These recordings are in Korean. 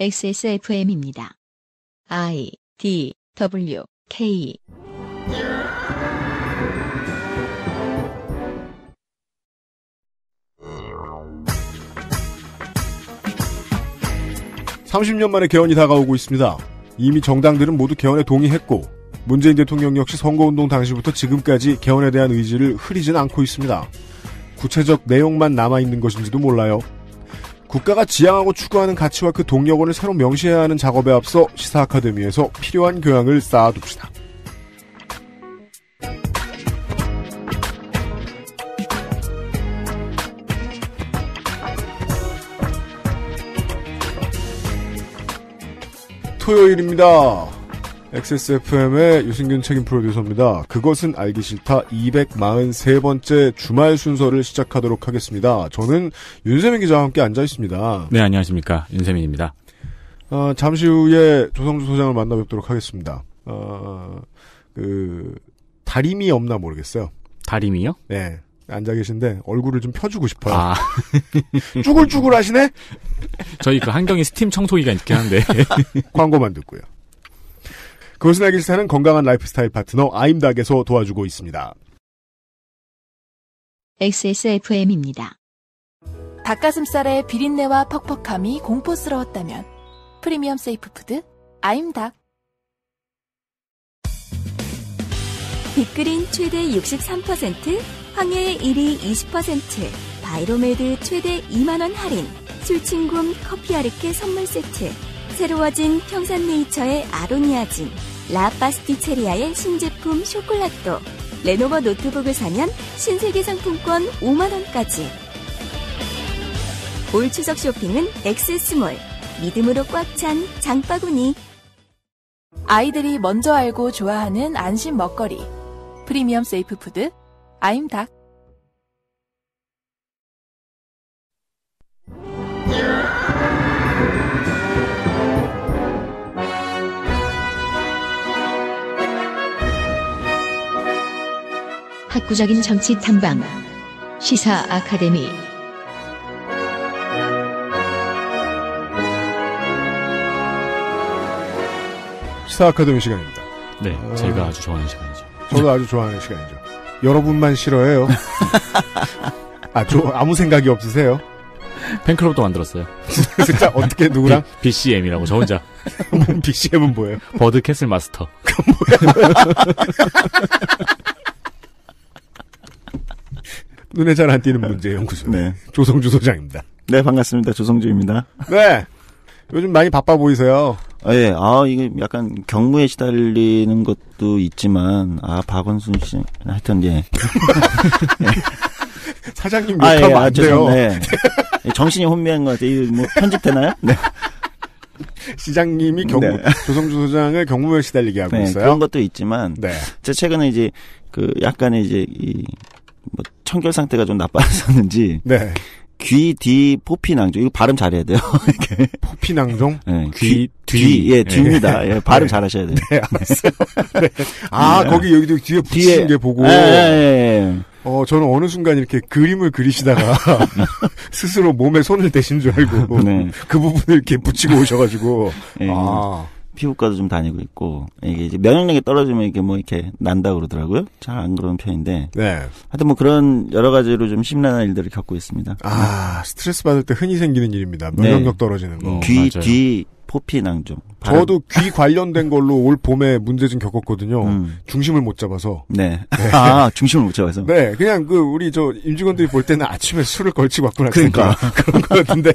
XSFM입니다. I D W K (30년) 만에 개헌이 다가오고 있습니다 이미 정당들은 모두 개헌에 동의했고 문재인 대통령 역시 선거운동 당시부터 지금까지 개헌에 대한 의지를 흐리진 않고 있습니다 구체적 내용만 남아있는 것인지도 몰라요 국가가 지향하고 추구하는 가치와 그 동력원을 새로 명시해야 하는 작업에 앞서 시사 아카데미에서 필요한 교양을 쌓아둡시다. 토요일입니다. XSFM의 유승균 책임 프로듀서입니다. 그것은 알기 싫다 243번째 주말 순서를 시작하도록 하겠습니다. 저는 윤세민 기자와 함께 앉아 있습니다. 네, 안녕하십니까. 윤세민입니다. 어, 잠시 후에 조성주 소장을 만나 뵙도록 하겠습니다. 어, 그, 다림이 없나 모르겠어요. 다림이요? 네. 앉아 계신데 얼굴을 좀 펴주고 싶어요. 아. 쭈글쭈글 하시네? 저희 그 한경이 스팀 청소기가 있긴 한데. 광고만 듣고요. 그것은 알기 싫다는 건강한 라이프 스타일 파트너 아임닥에서 도와주고 있습니다. XSFM입니다. 닭가슴살의 비린내와 퍽퍽함이 공포스러웠다면 프리미엄 세이프 푸드 아임닭 빅그린 최대 63%, 황해의 1위 20%, 바이로메드 최대 2만원 할인, 술친구 커피 아르케 선물 세트 새로워진 평산네이처의 아로니아진, 라파스티체리아의 신제품 쇼콜라또, 레노버 노트북을 사면 신세계 상품권 5만원까지. 올 추석 쇼핑은 엑세스몰. 믿음으로 꽉 찬 장바구니. 아이들이 먼저 알고 좋아하는 안심 먹거리. 프리미엄 세이프 푸드, 아임닭. 학구적인 정치 탐방 시사 아카데미 시사 아카데미 시간입니다. 네, 어... 제가 아주 좋아하는 시간이죠. 저도 네. 아주 좋아하는 시간이죠. 여러분만 싫어해요. 아, 저 아무 생각이 없으세요? 팬클럽도 만들었어요. 진짜 어떻게 누구랑? B, BCM이라고 저 혼자. BCM은 뭐예요? 버드 캐슬 마스터. 그 뭐야? 눈에 잘 안 띄는 문제 연구소. 네. 조성주 소장입니다. 네, 반갑습니다. 조성주입니다. 네. 요즘 많이 바빠 보이세요. 아, 예. 아, 이게 약간 경무에 시달리는 것도 있지만, 아, 박원순 씨. 하여튼, 예. 예. 사장님 아, 예. 욕하면 아, 예, 안 돼요. 네. 예, 정신이 혼미한 것 같아요. 뭐, 편집되나요? 네. 시장님이 경무, 네. 조성주 소장을 경무에 시달리게 하고 네, 있어요. 그런 것도 있지만, 네. 제 최근에 이제, 그, 약간의 이제, 이, 뭐 청결 상태가 좀 나빠졌는지 네. 귀뒤 포피 낭종 이거 발음 잘해야 돼요. 포피 낭종? 네, 귀, 뒤, 뒤, 예, 예, 뒤입니다. 예, 발음 네. 잘하셔야 돼요. 네, 알았어요. 네. 아, 네. 거기 여기도 뒤에 붙이신 게 보고. 예, 예, 예. 어, 저는 어느 순간 이렇게 그림을 그리시다가 스스로 몸에 손을 대신 줄 알고 네. 그 부분을 이렇게 붙이고 오셔가지고. 예. 아. 피부과도 좀 다니고 있고 이게 이제 면역력이 떨어지면 이게 뭐 이렇게 난다 그러더라고요. 잘 안 그런 편인데. 네. 하여튼 뭐 그런 여러 가지로 좀 심란한 일들을 겪고 있습니다. 아 스트레스 받을 때 흔히 생기는 일입니다. 면역력 네. 떨어지는 거. 귀, 음, 맞 포피낭종. 저도 귀 관련된 걸로 올 봄에 문제 좀 겪었거든요. 음. 중심을 못 잡아서. 네. 네. 아, 중심을 못 잡아서. 네. 그냥 그, 우리 저, 임직원들이 볼 때는 아침에 술을 걸치고 왔구나. 그러니까. 그런 거 같은데,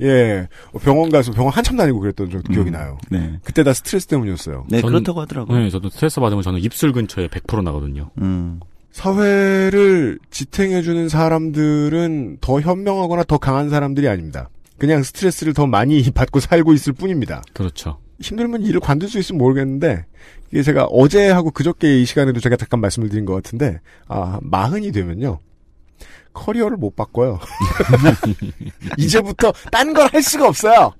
예. 병원 가서 병원 한참 다니고 그랬던 음. 기억이 나요. 네. 그때 다 스트레스 때문이었어요. 네, 저 그렇다고 하더라고요. 네, 저도 스트레스 받으면 저는 입술 근처에 100% 나거든요. 음. 사회를 지탱해주는 사람들은 더 현명하거나 더 강한 사람들이 아닙니다. 그냥 스트레스를 더 많이 받고 살고 있을 뿐입니다. 그렇죠. 힘들면 일을 관둘 수 있으면 모르겠는데 이게 제가 어제하고 그저께 이 시간에도 제가 잠깐 말씀을 드린 것 같은데 아 마흔이 되면요 커리어를 못 바꿔요. 이제부터 딴 걸 할 수가 없어요.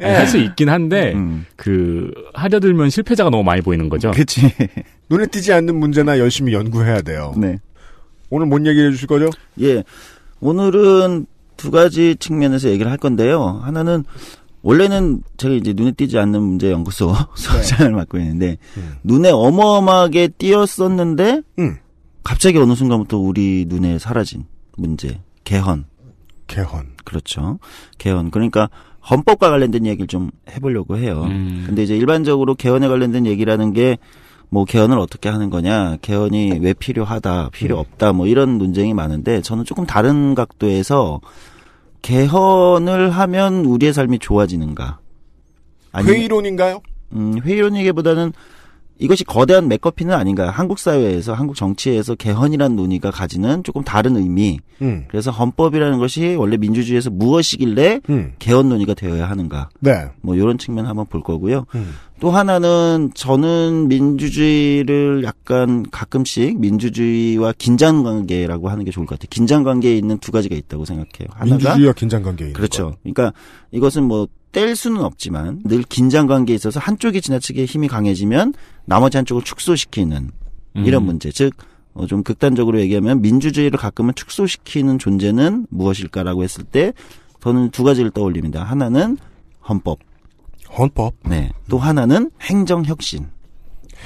예. 할수 있긴 한데 음. 그 하려 들면 실패자가 너무 많이 보이는 거죠. 그렇지. 눈에 띄지 않는 문제나 열심히 연구해야 돼요. 네. 오늘 뭔 얘기를 해주실 거죠? 예. 오늘은 두 가지 측면에서 얘기를 할 건데요. 하나는 원래는 제가 이제 눈에 띄지 않는 문제 연구소 소장을 네. 맡고 있는데 음. 눈에 어마어마하게 띄었었는데 음. 갑자기 어느 순간부터 우리 눈에 사라진 문제 개헌. 개헌. 그렇죠. 개헌. 그러니까 헌법과 관련된 얘기를 좀 해보려고 해요. 음. 근데 이제 일반적으로 개헌에 관련된 얘기라는 게뭐 개헌을 어떻게 하는 거냐, 개헌이 네. 왜 필요하다, 필요 음. 없다, 뭐 이런 논쟁이 많은데 저는 조금 다른 각도에서 개헌을 하면 우리의 삶이 좋아지는가? 아니, 회의론인가요? 음, 회의론이기보다는 이것이 거대한 맥커피는 아닌가. 한국 사회에서, 한국 정치에서 개헌이란 논의가 가지는 조금 다른 의미. 음. 그래서 헌법이라는 것이 원래 민주주의에서 무엇이길래 음. 개헌 논의가 되어야 하는가. 네. 뭐 이런 측면 한번 볼 거고요. 음. 또 하나는 저는 민주주의를 약간 가끔씩 민주주의와 긴장 관계라고 하는 게 좋을 것 같아요. 긴장 관계에 있는 두 가지가 있다고 생각해요. 하나가 민주주의와 긴장 관계에 그렇죠. 거. 그러니까 이것은 뭐 뗄 수는 없지만 늘 긴장 관계에 있어서 한쪽이 지나치게 힘이 강해지면 나머지 한쪽을 축소시키는 음. 이런 문제. 즉, 어, 좀 극단적으로 얘기하면 민주주의를 가끔은 축소시키는 존재는 무엇일까라고 했을 때 저는 두 가지를 떠올립니다. 하나는 헌법. 헌법. 네. 또 하나는 행정혁신.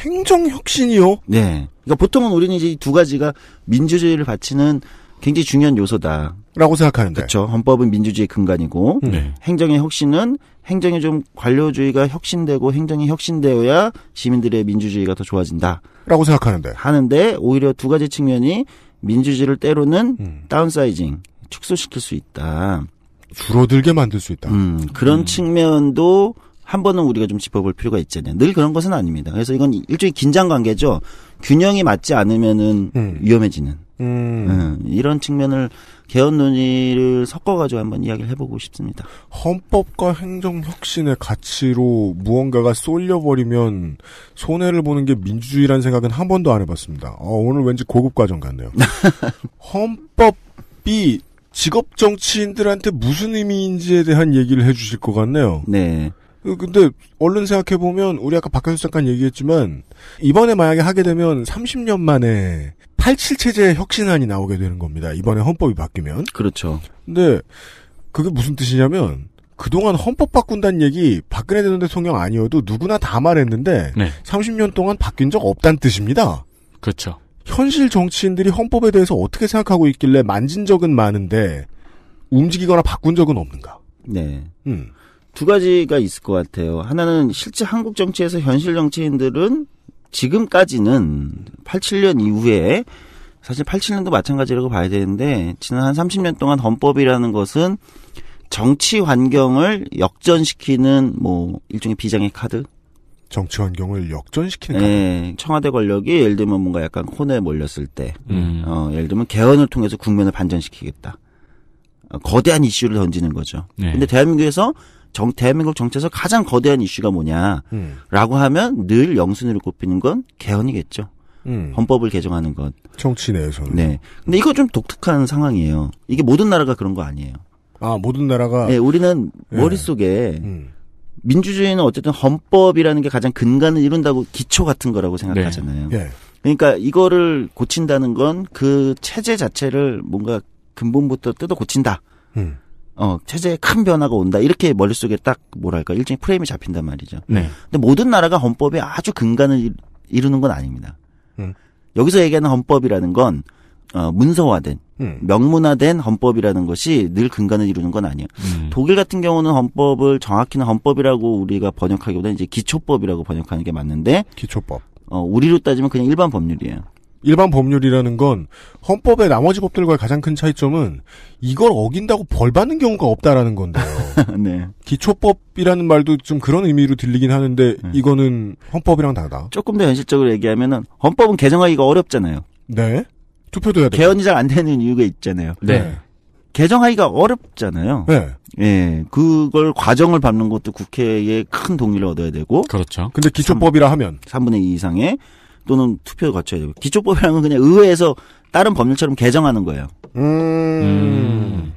행정혁신이요? 네. 그러니까 보통은 우리는 이제 이 두 가지가 민주주의를 바치는 굉장히 중요한 요소다. 라고 생각하는데. 그렇죠. 헌법은 민주주의 의 근간이고 네. 행정의 혁신은 행정의좀 관료주의가 혁신되고 행정이 혁신되어야 시민들의 민주주의가 더 좋아진다. 라고 생각하는데. 하는데 오히려 두 가지 측면이 민주주의를 때로는 음. 다운사이징, 축소시킬 수 있다. 줄어들게 만들 수 있다. 음, 그런 음. 측면도 한 번은 우리가 좀 짚어볼 필요가 있잖아요. 늘 그런 것은 아닙니다. 그래서 이건 일종의 긴장 관계죠. 균형이 맞지 않으면은 음. 위험해지는 음. 음. 이런 측면을 개헌 논의를 섞어가지고 한번 이야기를 해보고 싶습니다. 헌법과 행정 혁신의 가치로 무언가가 쏠려버리면 손해를 보는 게 민주주의란 생각은 한 번도 안 해봤습니다. 어, 오늘 왠지 고급 과정 같네요. 헌법이 직업 정치인들한테 무슨 의미인지에 대한 얘기를 해주실 것 같네요. 네. 그, 근데 얼른 생각해 보면 우리 아까 박현수 잠깐 얘기했지만 이번에 만약에 하게 되면 30년 만에 87 체제 혁신안이 나오게 되는 겁니다. 이번에 헌법이 바뀌면. 그렇죠. 근데 그게 무슨 뜻이냐면 그동안 헌법 바꾼다는 얘기 박근혜 전 대통령 아니어도 누구나 다 말했는데 네. 30년 동안 바뀐 적 없다는 뜻입니다. 그렇죠. 현실 정치인들이 헌법에 대해서 어떻게 생각하고 있길래 만진 적은 많은데 움직이거나 바꾼 적은 없는가? 네. 음. 두 가지가 있을 것 같아요. 하나는 실제 한국 정치에서 현실 정치인들은 지금까지는 87년 이후에 사실 87년도 마찬가지라고 봐야 되는데 지난 한 30년 동안 헌법이라는 것은 정치 환경을 역전시키는 뭐 일종의 비장의 카드 정치 환경을 역전시키는 네, 청와대 권력이 예를 들면 뭔가 약간 코너에 몰렸을 때 음. 어, 예를 들면 개헌을 통해서 국면을 반전시키겠다 어, 거대한 이슈를 던지는 거죠 네. 근데 대한민국에서 정, 대한민국 정치에서 가장 거대한 이슈가 뭐냐라고 음. 하면 늘영순위를 꼽히는 건 개헌이겠죠. 음. 헌법을 개정하는 것. 정치 내에서는. 네. 근데 이거 좀 독특한 상황이에요. 이게 모든 나라가 그런 거 아니에요. 아, 모든 나라가. 네, 우리는 네. 머릿속에 음. 민주주의는 어쨌든 헌법이라는 게 가장 근간을 이룬다고 기초 같은 거라고 네. 생각하잖아요. 네. 예. 그러니까 이거를 고친다는 건 그 체제 자체를 뭔가 근본부터 뜯어 고친다. 음. 어, 체제에 큰 변화가 온다. 이렇게 머릿속에 딱 뭐랄까 일종의 프레임이 잡힌단 말이죠. 네. 근데 모든 나라가 헌법에 아주 근간을 이루는 건 아닙니다. 음. 여기서 얘기하는 헌법이라는 건 어, 문서화된 음. 명문화된 헌법이라는 것이 늘 근간을 이루는 건 아니에요. 음. 독일 같은 경우는 헌법을 정확히는 헌법이라고 우리가 번역하기보다는 이제 기초법이라고 번역하는 게 맞는데 기초법. 어, 우리로 따지면 그냥 일반 법률이에요. 일반 법률이라는 건 헌법의 나머지 법들과의 가장 큰 차이점은 이걸 어긴다고 벌 받는 경우가 없다라는 건데요. 네. 기초법이라는 말도 좀 그런 의미로 들리긴 하는데 네. 이거는 헌법이랑 다르다. 조금 더 현실적으로 얘기하면은 헌법은 개정하기가 어렵잖아요. 네. 투표도 해야 돼. 개헌이 잘 안 되는 이유가 있잖아요. 네. 네. 개정하기가 어렵잖아요. 네. 예. 그걸 과정을 밟는 것도 국회에 큰 동의를 얻어야 되고. 그렇죠. 근데 기초법이라 하면 3, 분의2 이상의 또는 투표 거쳐야 되고 기초법이라는 건 그냥 의회에서 다른 법률처럼 개정하는 거예요. 음.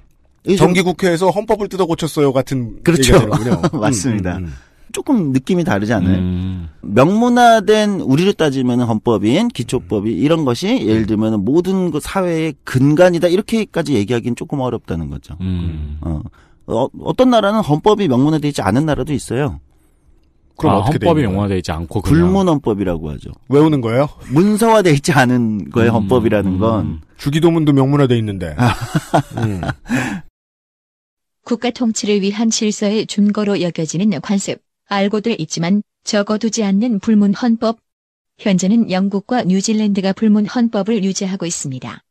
음. 정기국회에서 헌법을 뜯어 고쳤어요 같은 그렇죠. 맞습니다. 음, 음, 음, 조금 느낌이 다르지 않아요? 음. 명문화된 우리를 따지면 헌법인 기초법이 이런 것이 예를 들면 모든 그 사회의 근간이다 이렇게까지 얘기하기는 조금 어렵다는 거죠. 어. 어, 어떤 나라는 헌법이 명문화되지 않은 나라도 있어요. 그럼 아, 어떻게 헌법이 용어화되어 있지 않고 그냥. 불문헌법이라고 하죠. 외우는 거예요? 문서화되어 있지 않은 거예요. 음, 헌법이라는 건 음. 주기도문도 명문화되어 있는데. 아. 음. 국가 통치를 위한 질서의 준거로 여겨지는 관습 알고들 있지만 적어두지 않는 불문 헌법. 현재는 영국과 뉴질랜드가 불문 헌법을 유지하고 있습니다.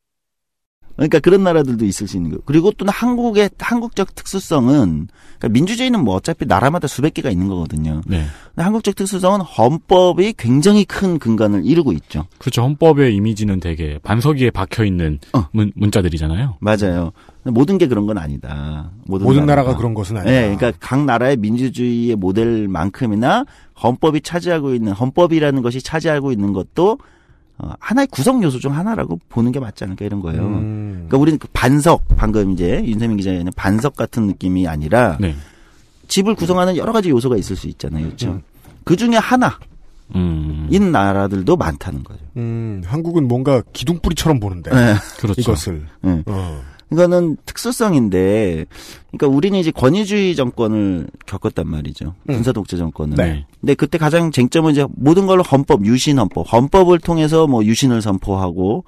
그러니까 그런 나라들도 있을 수 있는 거 그리고 또 한국의 한국적 특수성은 그러니까 민주주의는 뭐 어차피 나라마다 수백 개가 있는 거거든요. 네. 근데 한국적 특수성은 헌법이 굉장히 큰 근간을 이루고 있죠. 그렇죠. 헌법의 이미지는 되게 반석 위에 박혀 있는 어. 문, 문자들이잖아요. 맞아요. 모든 게 그런 건 아니다. 모든, 모든 나라가. 나라가. 그런 것은 아니다. 네, 그러니까 각 나라의 민주주의의 모델만큼이나 헌법이 차지하고 있는 헌법이라는 것이 차지하고 있는 것도 어, 하나의 구성 요소 중 하나라고 보는 게 맞지 않을까 이런 거예요. 음. 그러니까 우리는 그 반석 방금 이제 윤세민 기자는 반석 같은 느낌이 아니라 네. 집을 구성하는 여러 가지 요소가 있을 수 있잖아요. 그렇죠? 음. 그 중에 하나 음. 인 나라들도 많다는 거죠. 음, 한국은 뭔가 기둥뿌리처럼 보는데 네. 그렇죠. 이것을. 네. 어. 이거는 특수성인데, 그러니까 우리는 이제 권위주의 정권을 겪었단 말이죠. 음. 군사 독재 정권을. 네. 근데 그때 가장 쟁점은 이제 모든 걸로 헌법, 유신 헌법, 헌법을 통해서 뭐 유신을 선포하고,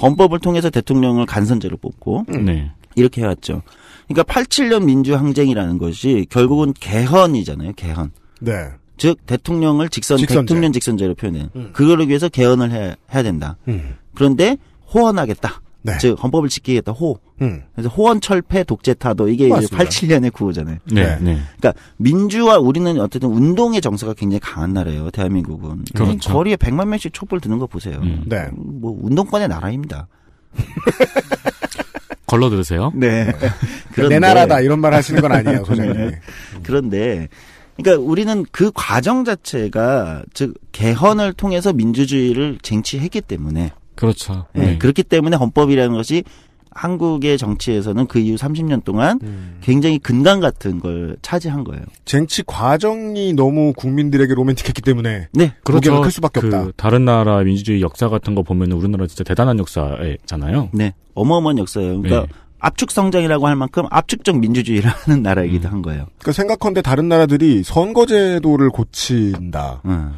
헌법을 통해서 대통령을 간선제로 뽑고, 음. 네. 이렇게 해왔죠. 그러니까 87년 민주항쟁이라는 것이 결국은 개헌이잖아요. 개헌. 네. 즉 대통령을 직선 직선제. 대통령 직선제로 표현해. 음. 그거를 위해서 개헌을 해, 해야 된다. 음. 그런데 호언하겠다. 네. 즉 헌법을 지키겠다 호. 음. 그래서 호언철폐 독재타도 이게 맞습니다. 87년의 구호잖아요. 네. 네. 네. 그러니까 민주화 우리는 어쨌든 운동의 정서가 굉장히 강한 나라예요. 대한민국은 그렇죠. 거리에 100만 명씩 촛불 드는 거 보세요. 음. 네. 뭐 운동권의 나라입니다. 걸러 들으세요. 네. 네. 그러니까 그런데, 내 나라다 이런 말 하시는 건 아니에요, 선생님 네. 그런데 그러니까 우리는 그 과정 자체가 즉 개헌을 통해서 민주주의를 쟁취했기 때문에 그렇죠. 네. 네. 그렇기 때문에 헌법이라는 것이 한국의 정치에서는 그 이후 30년 동안 음. 굉장히 근간 같은 걸 차지한 거예요. 쟁취 과정이 너무 국민들에게 로맨틱했기 때문에 네 그렇죠. 클 수밖에 그 없다. 다른 나라 민주주의 역사 같은 거 보면 우리나라 진짜 대단한 역사잖아요. 네 어마어마한 역사예요. 그러니까 네. 압축 성장이라고 할 만큼 압축적 민주주의라는 나라이기도 음. 한 거예요. 그러니까 생각한데 다른 나라들이 선거제도를 고친다. 음.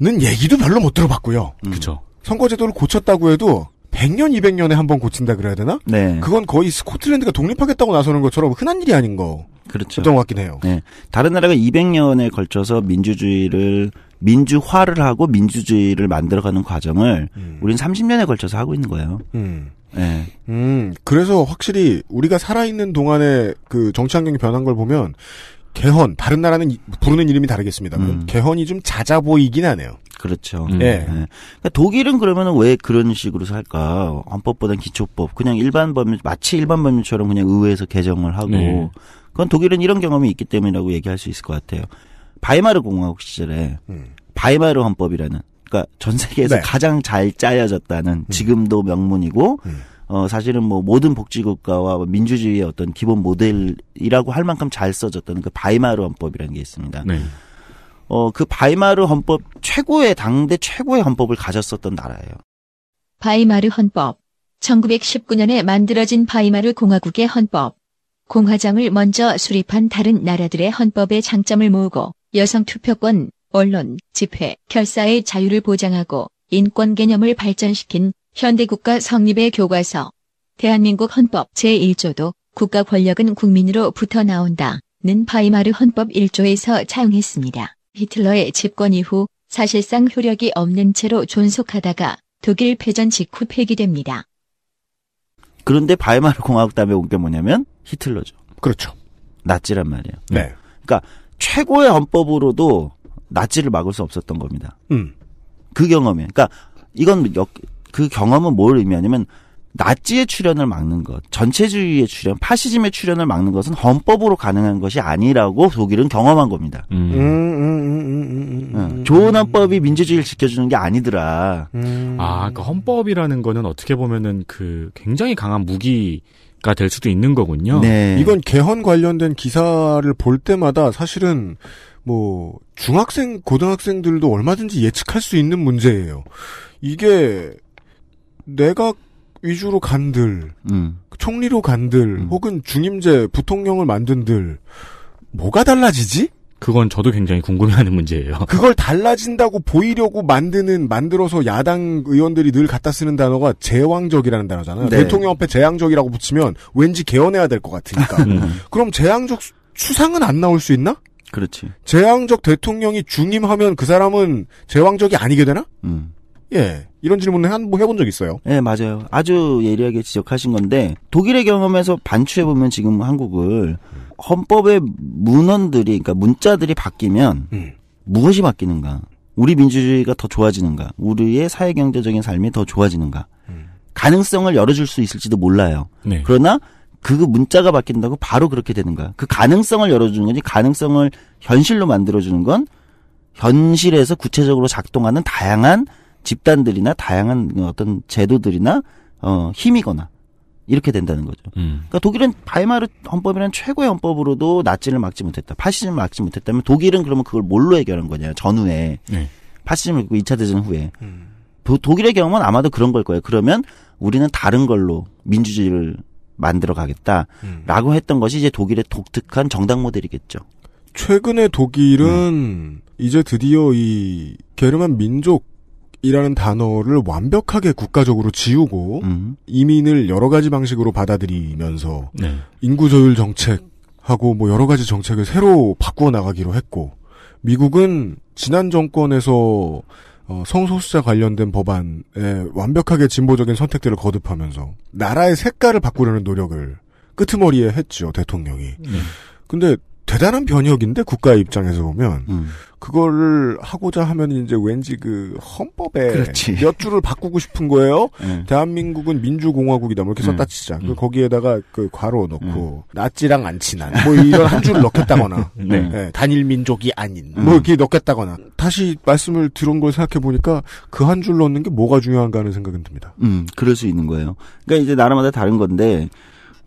는 얘기도 별로 못 들어봤고요. 그렇죠. 선거제도를 고쳤다고 해도 100년, 200년에 한 번 고친다 그래야 되나? 네. 그건 거의 스코틀랜드가 독립하겠다고 나서는 것처럼 흔한 일이 아닌 거. 그렇죠. 것 같긴 해요. 네. 다른 나라가 200년에 걸쳐서 민주주의를 민주화를 하고 민주주의를 만들어가는 과정을 음. 우린 30년에 걸쳐서 하고 있는 거예요. 음. 네. 음. 그래서 확실히 우리가 살아있는 동안에 그 정치 환경이 변한 걸 보면 개헌 다른 나라는 부르는 이름이 다르겠습니다 음. 개헌이 좀 잦아 보이긴 하네요. 그렇죠. 음. 예. 네. 그러니까 독일은 그러면 왜 그런 식으로 살까? 헌법보단 기초법. 그냥 일반 법률 마치 일반 법률처럼 그냥 의회에서 개정을 하고 네. 그건 독일은 이런 경험이 있기 때문이라고 얘기할 수 있을 것 같아요. 바이마르 공화국 시절에 음. 바이마르 헌법이라는 그러니까 전 세계에서 네. 가장 잘 짜여졌다는 음. 지금도 명문이고 음. 어, 사실은 뭐 모든 복지국가와 뭐 민주주의의 어떤 기본 모델이라고 할 만큼 잘써졌던그 바이마르 헌법이라는 게 있습니다. 네. 어, 그 바이마르 헌법 최고의 당대 최고의 헌법을 가졌었던 나라예요. 바이마르 헌법 1919년에 만들어진 바이마르 공화국의 헌법 공화장을 먼저 수립한 다른 나라들의 헌법의 장점을 모으고 여성 투표권, 언론, 집회, 결사의 자유를 보장하고 인권 개념을 발전시킨 현대국가 성립의 교과서 대한민국 헌법 제1조도 국가 권력은 국민으로부터 나온다는 바이마르 헌법 1조에서 차용했습니다. 히틀러의 집권 이후 사실상 효력이 없는 채로 존속하다가 독일 패전 직후 폐기됩니다. 그런데 바이마르 공화국 다에온 게 뭐냐면 히틀러죠. 그렇죠. 나치란 말이에요. 네. 그러니까 최고의 헌법으로도 나치를 막을 수 없었던 겁니다. 음. 그 경험이. 그러니까 이건 역, 그 경험은 뭘 의미하냐면 나치의 출현을 막는 것, 전체주의의 출현, 파시즘의 출현을 막는 것은 헌법으로 가능한 것이 아니라고 독일은 경험한 겁니다. 음. 음, 음, 음, 음, 음 예. 좋은 헌법이 민주주의를 지켜주는 게 아니더라. 아, 그 헌법이라는 거는 어떻게 보면은 그 굉장히 강한 무기 가될 수도 있는 거군요. 네. 이건 개헌 관련된 기사를 볼 때마다 사실은 뭐 중학생 고등학생들도 얼마든지 예측할 수 있는 문제예요. 이게 내가 위주로 간들, 음. 총리로 간들, 음. 혹은 중임제 부통령을 만든들, 뭐가 달라지지? 그건 저도 굉장히 궁금해하는 문제예요. 그걸 달라진다고 보이려고 만드는 만들어서 야당 의원들이 늘 갖다 쓰는 단어가 제왕적이라는 단어잖아요. 네. 대통령 앞에 제왕적이라고 붙이면 왠지 개헌해야 될 것 같으니까. 음. 그럼 제왕적 추상은 안 나올 수 있나? 그렇지. 제왕적 대통령이 중임하면 그 사람은 제왕적이 아니게 되나? 음. 예. 이런 질문을 한번 뭐 해본 적 있어요. 예, 맞아요. 아주 예리하게 지적하신 건데 독일의 경험에서 반추해 보면 지금 한국을 헌법의 문헌들이 그러니까 문자들이 바뀌면 음. 무엇이 바뀌는가? 우리 민주주의가 더 좋아지는가? 우리의 사회 경제적인 삶이 더 좋아지는가? 음. 가능성을 열어줄 수 있을지도 몰라요. 네. 그러나 그 문자가 바뀐다고 바로 그렇게 되는가? 그 가능성을 열어주는 건지 가능성을 현실로 만들어주는 건 현실에서 구체적으로 작동하는 다양한 집단들이나 다양한 어떤 제도들이나 어 힘이거나 이렇게 된다는 거죠. 음. 그러니까 독일은 바이마르 헌법이란 최고의 헌법으로도 나치를 막지 못했다. 파시즘을 막지 못했다면 독일은 그러면 그걸 뭘로 해결한 거냐? 전후에 네. 파시즘을 2차 대전 후에 음. 독일의 경험은 아마도 그런 걸 거예요. 그러면 우리는 다른 걸로 민주주의를 만들어 가겠다라고 음. 했던 것이 이제 독일의 독특한 정당 모델이겠죠. 최근에 독일은 음. 이제 드디어 이 게르만 민족 이라는 단어를 완벽하게 국가적으로 지우고 음. 이민을 여러 가지 방식으로 받아들이면서 네. 인구 조율 정책하고 뭐 여러 가지 정책을 새로 바꾸어 나가기로 했고 미국은 지난 정권에서 어, 성소수자 관련된 법안에 완벽하게 진보적인 선택들을 거듭하면서 나라의 색깔을 바꾸려는 노력을 끄트머리에 했죠 대통령이. 네. 근데 대단한 변혁인데 국가의 입장에서 보면 음. 그거를 하고자 하면 이제 왠지 그 헌법에 그렇지. 몇 줄을 바꾸고 싶은 거예요. 음. 대한민국은 민주공화국이다. 뭐 이렇게 썼다 치자. 음. 그 음. 거기에다가 그 괄호 넣고 음. 낫지랑안 친한 뭐 이런 한 줄을 넣겠다거나 네. 네. 단일 민족이 아닌 뭐 음. 이렇게 넣겠다거나 다시 말씀을 들은 걸 생각해 보니까 그 한 줄 넣는 게 뭐가 중요한가 하는 생각은 듭니다. 음, 그럴 수 있는 거예요. 그러니까 이제 나라마다 다른 건데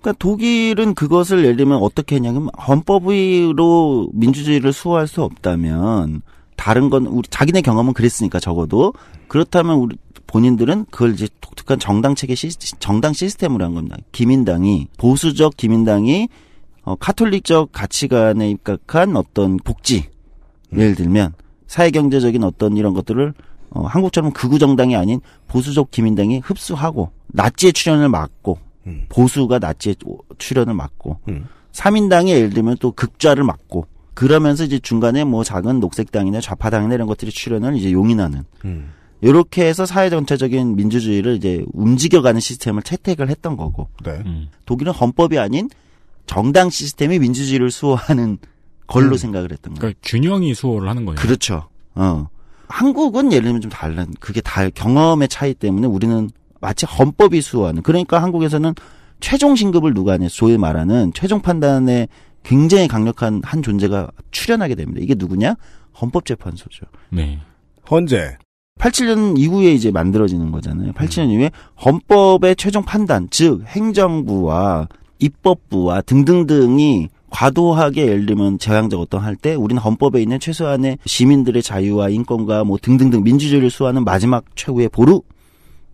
그러니까 독일은 그것을 예를 들면 어떻게 했냐면 헌법으로 민주주의를 수호할 수 없다면 다른 건 우리 자기네 경험은 그랬으니까 적어도 그렇다면 우리 본인들은 그걸 이제 독특한 정당 체계 시, 정당 시스템으로 한 겁니다. 기민당이 보수적 기민당이 어, 카톨릭적 가치관에 입각한 어떤 복지 음. 예를 들면 사회 경제적인 어떤 이런 것들을 어, 한국처럼 극우 정당이 아닌 보수적 기민당이 흡수하고 나치의 출현을 막고 음. 보수가 나지의출연을 막고 음. 3인당이 예를 들면 또 극좌를 막고 그러면서 이제 중간에 뭐 작은 녹색당이나 좌파당이나 이런 것들이 출연을 이제 용인하는 음. 이렇게 해서 사회 전체적인 민주주의를 이제 움직여가는 시스템을 채택을 했던 거고 네. 음. 독일은 헌법이 아닌 정당 시스템이 민주주의를 수호하는 걸로 음. 생각을 했던 거예요. 그러니까 균형이 수호를 하는 거예요. 그렇죠. 어. 한국은 예를 들면 좀 다른 그게 다 경험의 차이 때문에 우리는 마치 헌법이 수호하는 그러니까 한국에서는 최종 신급을 누가 하냐 소위 말하는 최종 판단에 굉장히 강력한 한 존재가 출현하게 됩니다. 이게 누구냐? 헌법재판소죠. 네. 헌재. 87년 이후에 이제 만들어지는 거잖아요. 87년 이후에 헌법의 최종 판단, 즉 행정부와 입법부와 등등등이 과도하게 예를 들면 재앙적 어떤 할 때 우리는 헌법에 있는 최소한의 시민들의 자유와 인권과 뭐 등등등 민주주의를 수호하는 마지막 최후의 보루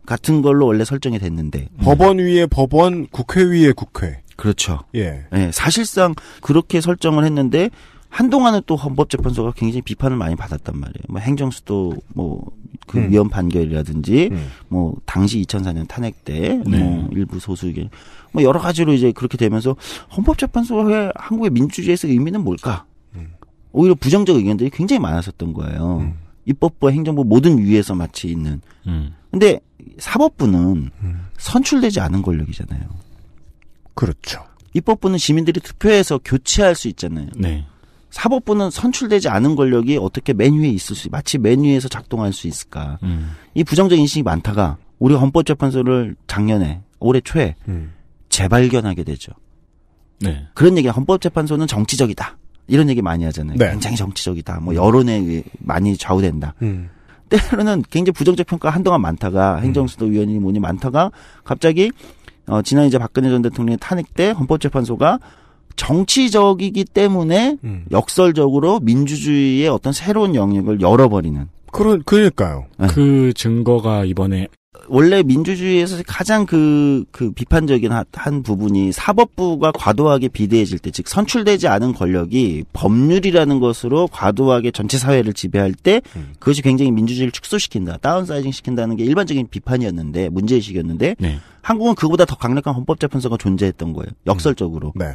같은 걸로 원래 설정이 됐는데 음. 법원 위에 법원, 국회 위에 국회. 그렇죠. 예. 예. 사실상 그렇게 설정을 했는데 한동안은 또 헌법재판소가 굉장히 비판을 많이 받았단 말이에요. 뭐 행정수도 뭐그 음. 위헌 판결이라든지 음. 뭐 당시 2004년 탄핵 때뭐 네. 일부 소수 의견 뭐 여러 가지로 이제 그렇게 되면서 헌법재판소가 왜 한국의 민주주의에서 의미는 뭘까? 음. 오히려 부정적 의견들이 굉장히 많았었던 거예요. 음. 입법부 행정부 모든 위에서 마치 있는. 음. 근데 사법부는 음. 선출되지 않은 권력이잖아요. 그렇죠. 입법부는 시민들이 투표해서 교체할 수 있잖아요. 네. 사법부는 선출되지 않은 권력이 어떻게 맨 위에 있을 수 마치 맨 위에서 작동할 수 있을까? 음. 이 부정적 인식이 인 많다가 우리 헌법재판소를 작년에 올해 초에 음. 재발견하게 되죠. 네. 그런 얘기 헌법재판소는 정치적이다 이런 얘기 많이 하잖아요. 네. 굉장히 정치적이다. 뭐 여론에 많이 좌우된다. 음. 때로는 굉장히 부정적 평가 한동안 많다가 음. 행정수도 위원이 뭐니 많다가 갑자기 어 지난 이제 박근혜 전 대통령의 탄핵 때 헌법재판소가 정치적이기 때문에 음. 역설적으로 민주주의의 어떤 새로운 영역을 열어버리는 그런 그러니까요. 네. 그 증거가 이번에 원래 민주주의에서 가장 그, 그 비판적인 한, 부분이 사법부가 과도하게 비대해질 때, 즉 선출되지 않은 권력이 법률이라는 것으로 과도하게 전체 사회를 지배할 때 음. 그것이 굉장히 민주주의를 축소시킨다, 다운사이징 시킨다는 게 일반적인 비판이었는데 문제의식이었는데 네. 한국은 그보다 더 강력한 헌법 재판소가 존재했던 거예요. 역설적으로. 음. 네.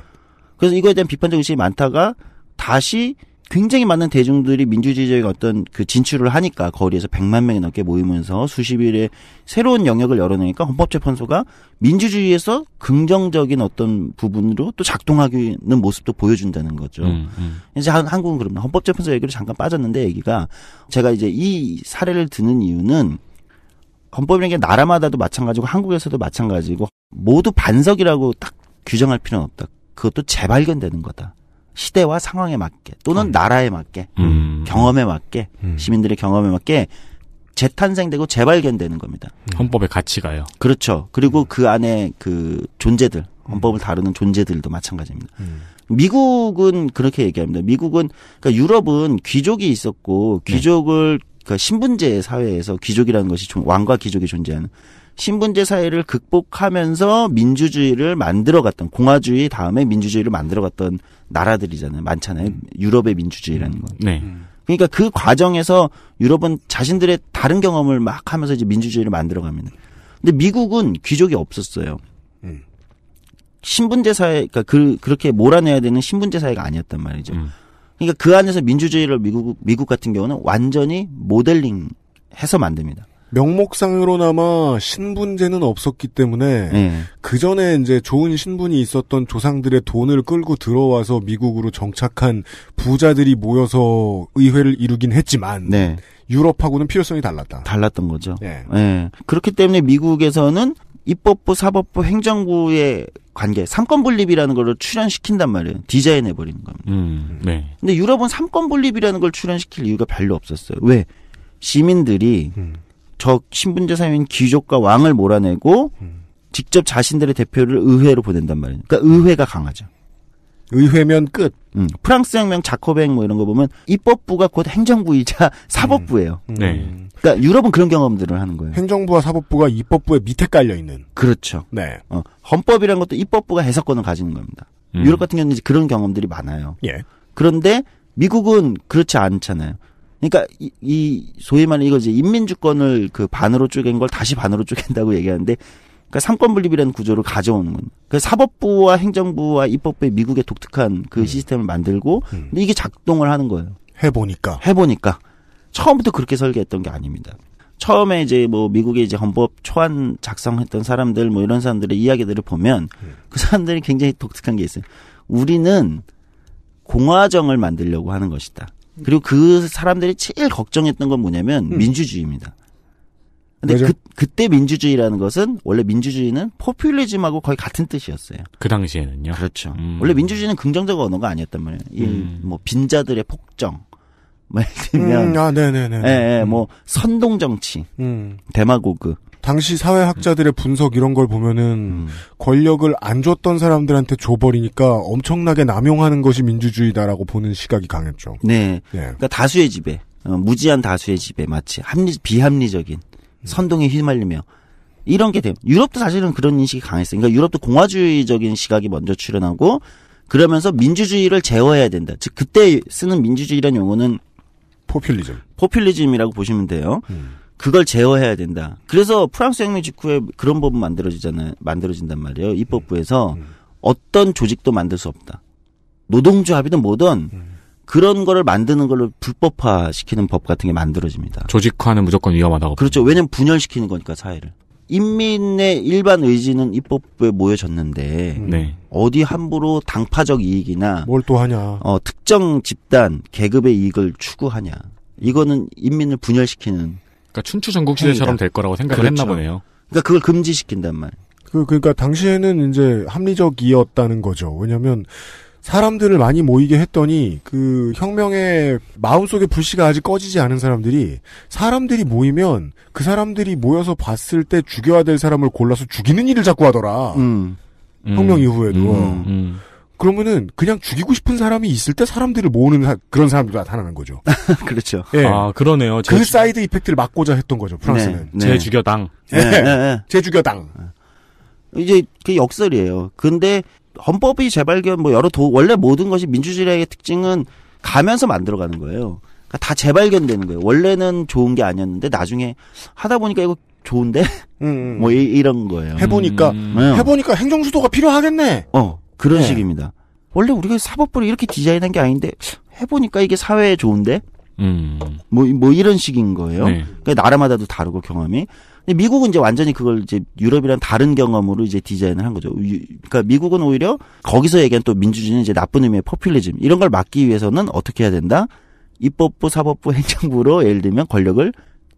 그래서 이거에 대한 비판적 의식이 많다가 다시 굉장히 많은 대중들이 민주주의적 어떤 그 진출을 하니까 거리에서 100만 명이 넘게 모이면서 수십일에 새로운 영역을 열어내니까 헌법재판소가 민주주의에서 긍정적인 어떤 부분으로 또 작동하기는 모습도 보여준다는 거죠. 음, 음. 이제 한, 한국은 그럼 헌법재판소 얘기를 잠깐 빠졌는데 얘기가 제가 이제 이 사례를 드는 이유는 헌법이라는 게 나라마다도 마찬가지고 한국에서도 마찬가지고 모두 반석이라고 딱 규정할 필요는 없다. 그것도 재발견되는 거다. 시대와 상황에 맞게 또는 음. 나라에 맞게 음. 경험에 맞게 음. 시민들의 경험에 맞게 재탄생되고 재발견되는 겁니다. 음. 헌법의 가치가요. 그렇죠. 그리고 음. 그 안에 그 존재들 헌법을 다루는 존재들도 마찬가지입니다. 미국은 그렇게 얘기합니다. 미국은 그러니까 유럽은 귀족이 있었고 네. 귀족을 네. 그 신분제 사회에서 귀족이라는 것이 좀 왕과 귀족이 존재하는 신분제 사회를 극복하면서 민주주의를 만들어갔던 공화주의 다음에 민주주의를 만들어갔던 나라들이잖아요. 많잖아요. 음. 유럽의 민주주의라는 음. 건. 네. 그러니까 그 과정에서 유럽은 자신들의 다른 경험을 막 하면서 이제 민주주의를 만들어갑니다. 근데 미국은 귀족이 없었어요. 음. 신분제 사회, 그러니까 그, 그렇게 몰아내야 되는 신분제 사회가 아니었단 말이죠. 음. 그러니까 그 안에서 민주주의를 미국, 미국 같은 경우는 완전히 모델링 해서 만듭니다. 명목상으로나마 신분제는 없었기 때문에 음. 그 전에 이제 좋은 신분이 있었던 조상들의 돈을 끌고 들어와서 미국으로 정착한 부자들이 모여서 의회를 이루긴 했지만 네. 유럽하고는 필요성이 달랐다. 달랐던 거죠. 네. 네. 그렇기 때문에 미국에서는 입법부, 사법부, 행정부의 관계, 삼권 분립이라는 걸출연시킨단 말이에요. 디자인해 버리는 겁니다. 음, 네. 근데 유럽은 삼권 분립이라는 걸출연시킬 이유가 별로 없었어요. 왜? 시민들이 음. 적 신분제 사유인 귀족과 왕을 몰아내고 직접 자신들의 대표를 의회로 보낸단 말이에요. 그러니까 의회가 강하죠. 의회면 끝. 음. 프랑스 혁명, 자코뱅 뭐 이런 거 보면 입법부가 곧 행정부이자 사법부예요. 음. 네. 음. 그러니까 유럽은 그런 경험들을 하는 거예요. 행정부와 사법부가 입법부의 밑에 깔려 있는. 그렇죠. 네. 어, 헌법이라는 것도 입법부가 해석권을 가지는 겁니다. 음. 유럽 같은 경우는 그런 경험들이 많아요. 예. 그런데 미국은 그렇지 않잖아요. 그러니까 이, 이 소위 말하는 이거지 인민주권을 그 반으로 쪼갠 걸 다시 반으로 쪼갠다고 얘기하는데 그러니까 삼권분립이라는 구조를 가져오는 거그 사법부와 행정부와 입법부의 미국의 독특한 그 음. 시스템을 만들고 음. 근데 이게 작동을 하는 거예요. 해보니까 해보니까 처음부터 그렇게 설계했던 게 아닙니다. 처음에 이제 뭐 미국의 이제 헌법 초안 작성했던 사람들 뭐 이런 사람들의 이야기들을 보면 음. 그 사람들이 굉장히 독특한 게 있어요. 우리는 공화정을 만들려고 하는 것이다. 그리고 그 사람들이 제일 걱정했던 건 뭐냐면 음. 민주주의입니다. 근데 그, 그때 민주주의라는 것은 원래 민주주의는 포퓰리즘하고 거의 같은 뜻이었어요. 그 당시에는요. 그렇죠. 음. 원래 민주주의는 긍정적 언어가 아니었단 말이에요. 음. 뭐 빈자들의 폭정. 말하면 뭐 음, 아, 네네네. 예, 예, 음. 뭐 선동 정치, 음. 데마고그, 당시 사회학자들의 분석 이런 걸 보면은 음. 권력을 안 줬던 사람들한테 줘버리니까 엄청나게 남용하는 것이 민주주의다라고 보는 시각이 강했죠. 네. 네. 그러니까 다수의 지배, 어, 무지한 다수의 지배 마치 합리 비합리적인 음. 선동에 휘말리며 이런 게돼 유럽도 사실은 그런 인식이 강했어요. 그러니까 유럽도 공화주의적인 시각이 먼저 출현하고 그러면서 민주주의를 제어해야 된다. 즉 그때 쓰는 민주주의란 용어는 포퓰리즘. 포퓰리즘이라고 보시면 돼요. 음. 그걸 제어해야 된다. 그래서 프랑스 혁명 직후에 그런 법은 만들어지잖아요. 만들어진단 말이에요. 입법부에서 음. 어떤 조직도 만들 수 없다. 노동조 합이든 뭐든 음. 그런 거를 만드는 걸로 불법화 시키는 법 같은 게 만들어집니다. 조직화는 무조건 위험하다고. 그렇죠. 왜냐면 분열시키는 거니까 사회를. 인민의 일반 의지는 입법부에 모여졌는데 음. 네. 어디 함부로 당파적 이익이나 뭘 또 하냐? 어, 특정 집단 계급의 이익을 추구하냐? 이거는 인민을 분열시키는 그러니까 춘추 전국시대처럼 그러니까. 될 거라고 생각을 그렇죠. 했나 보네요. 그러니까 그걸 금지시킨단 말. 그 그러니까 당시에는 이제 합리적이었다는 거죠. 왜냐하면 사람들을 많이 모이게 했더니 그 혁명의 마음속에 불씨가 아직 꺼지지 않은 사람들이 사람들이 모이면 그 사람들이 모여서 봤을 때 죽여야 될 사람을 골라서 죽이는 일을 자꾸 하더라. 음. 음. 혁명 이후에도. 음. 음. 음. 그러면은 그냥 죽이고 싶은 사람이 있을 때 사람들을 모으는 하, 그런 사람들이 나타나는 거죠. 그렇죠. 예. 아 그러네요. 그 주... 사이드 이펙트를 막고자 했던 거죠. 프랑스는 네, 네. 제주교당. 네, 예. 네, 네, 제주교당. 이제 그 역설이에요. 근데 헌법이 재발견 뭐 여러 도 원래 모든 것이 민주주의의 특징은 가면서 만들어가는 거예요. 그러니까 다 재발견되는 거예요. 원래는 좋은 게 아니었는데 나중에 하다 보니까 이거 좋은데 음, 음. 뭐 이, 런 거예요. 해보니까 음. 네. 해보니까 행정수도가 필요하겠네. 어. 그런 네. 식입니다. 원래 우리가 사법부로 이렇게 디자인한 게 아닌데 해보니까 이게 사회에 좋은데 뭐뭐 음. 뭐, 뭐 이런 식인 거예요. 네. 그러니까 나라마다도 다르고 경험이. 근데 미국은 이제 완전히 그걸 이제 유럽이랑 다른 경험으로 이제 디자인을 한 거죠. 그러니까 미국은 오히려 거기서 얘기한 또 민주주의는 이제 나쁜 의미의 포퓰리즘 이런 걸 막기 위해서는 어떻게 해야 된다? 입법부, 사법부, 행정부로 예를 들면 권력을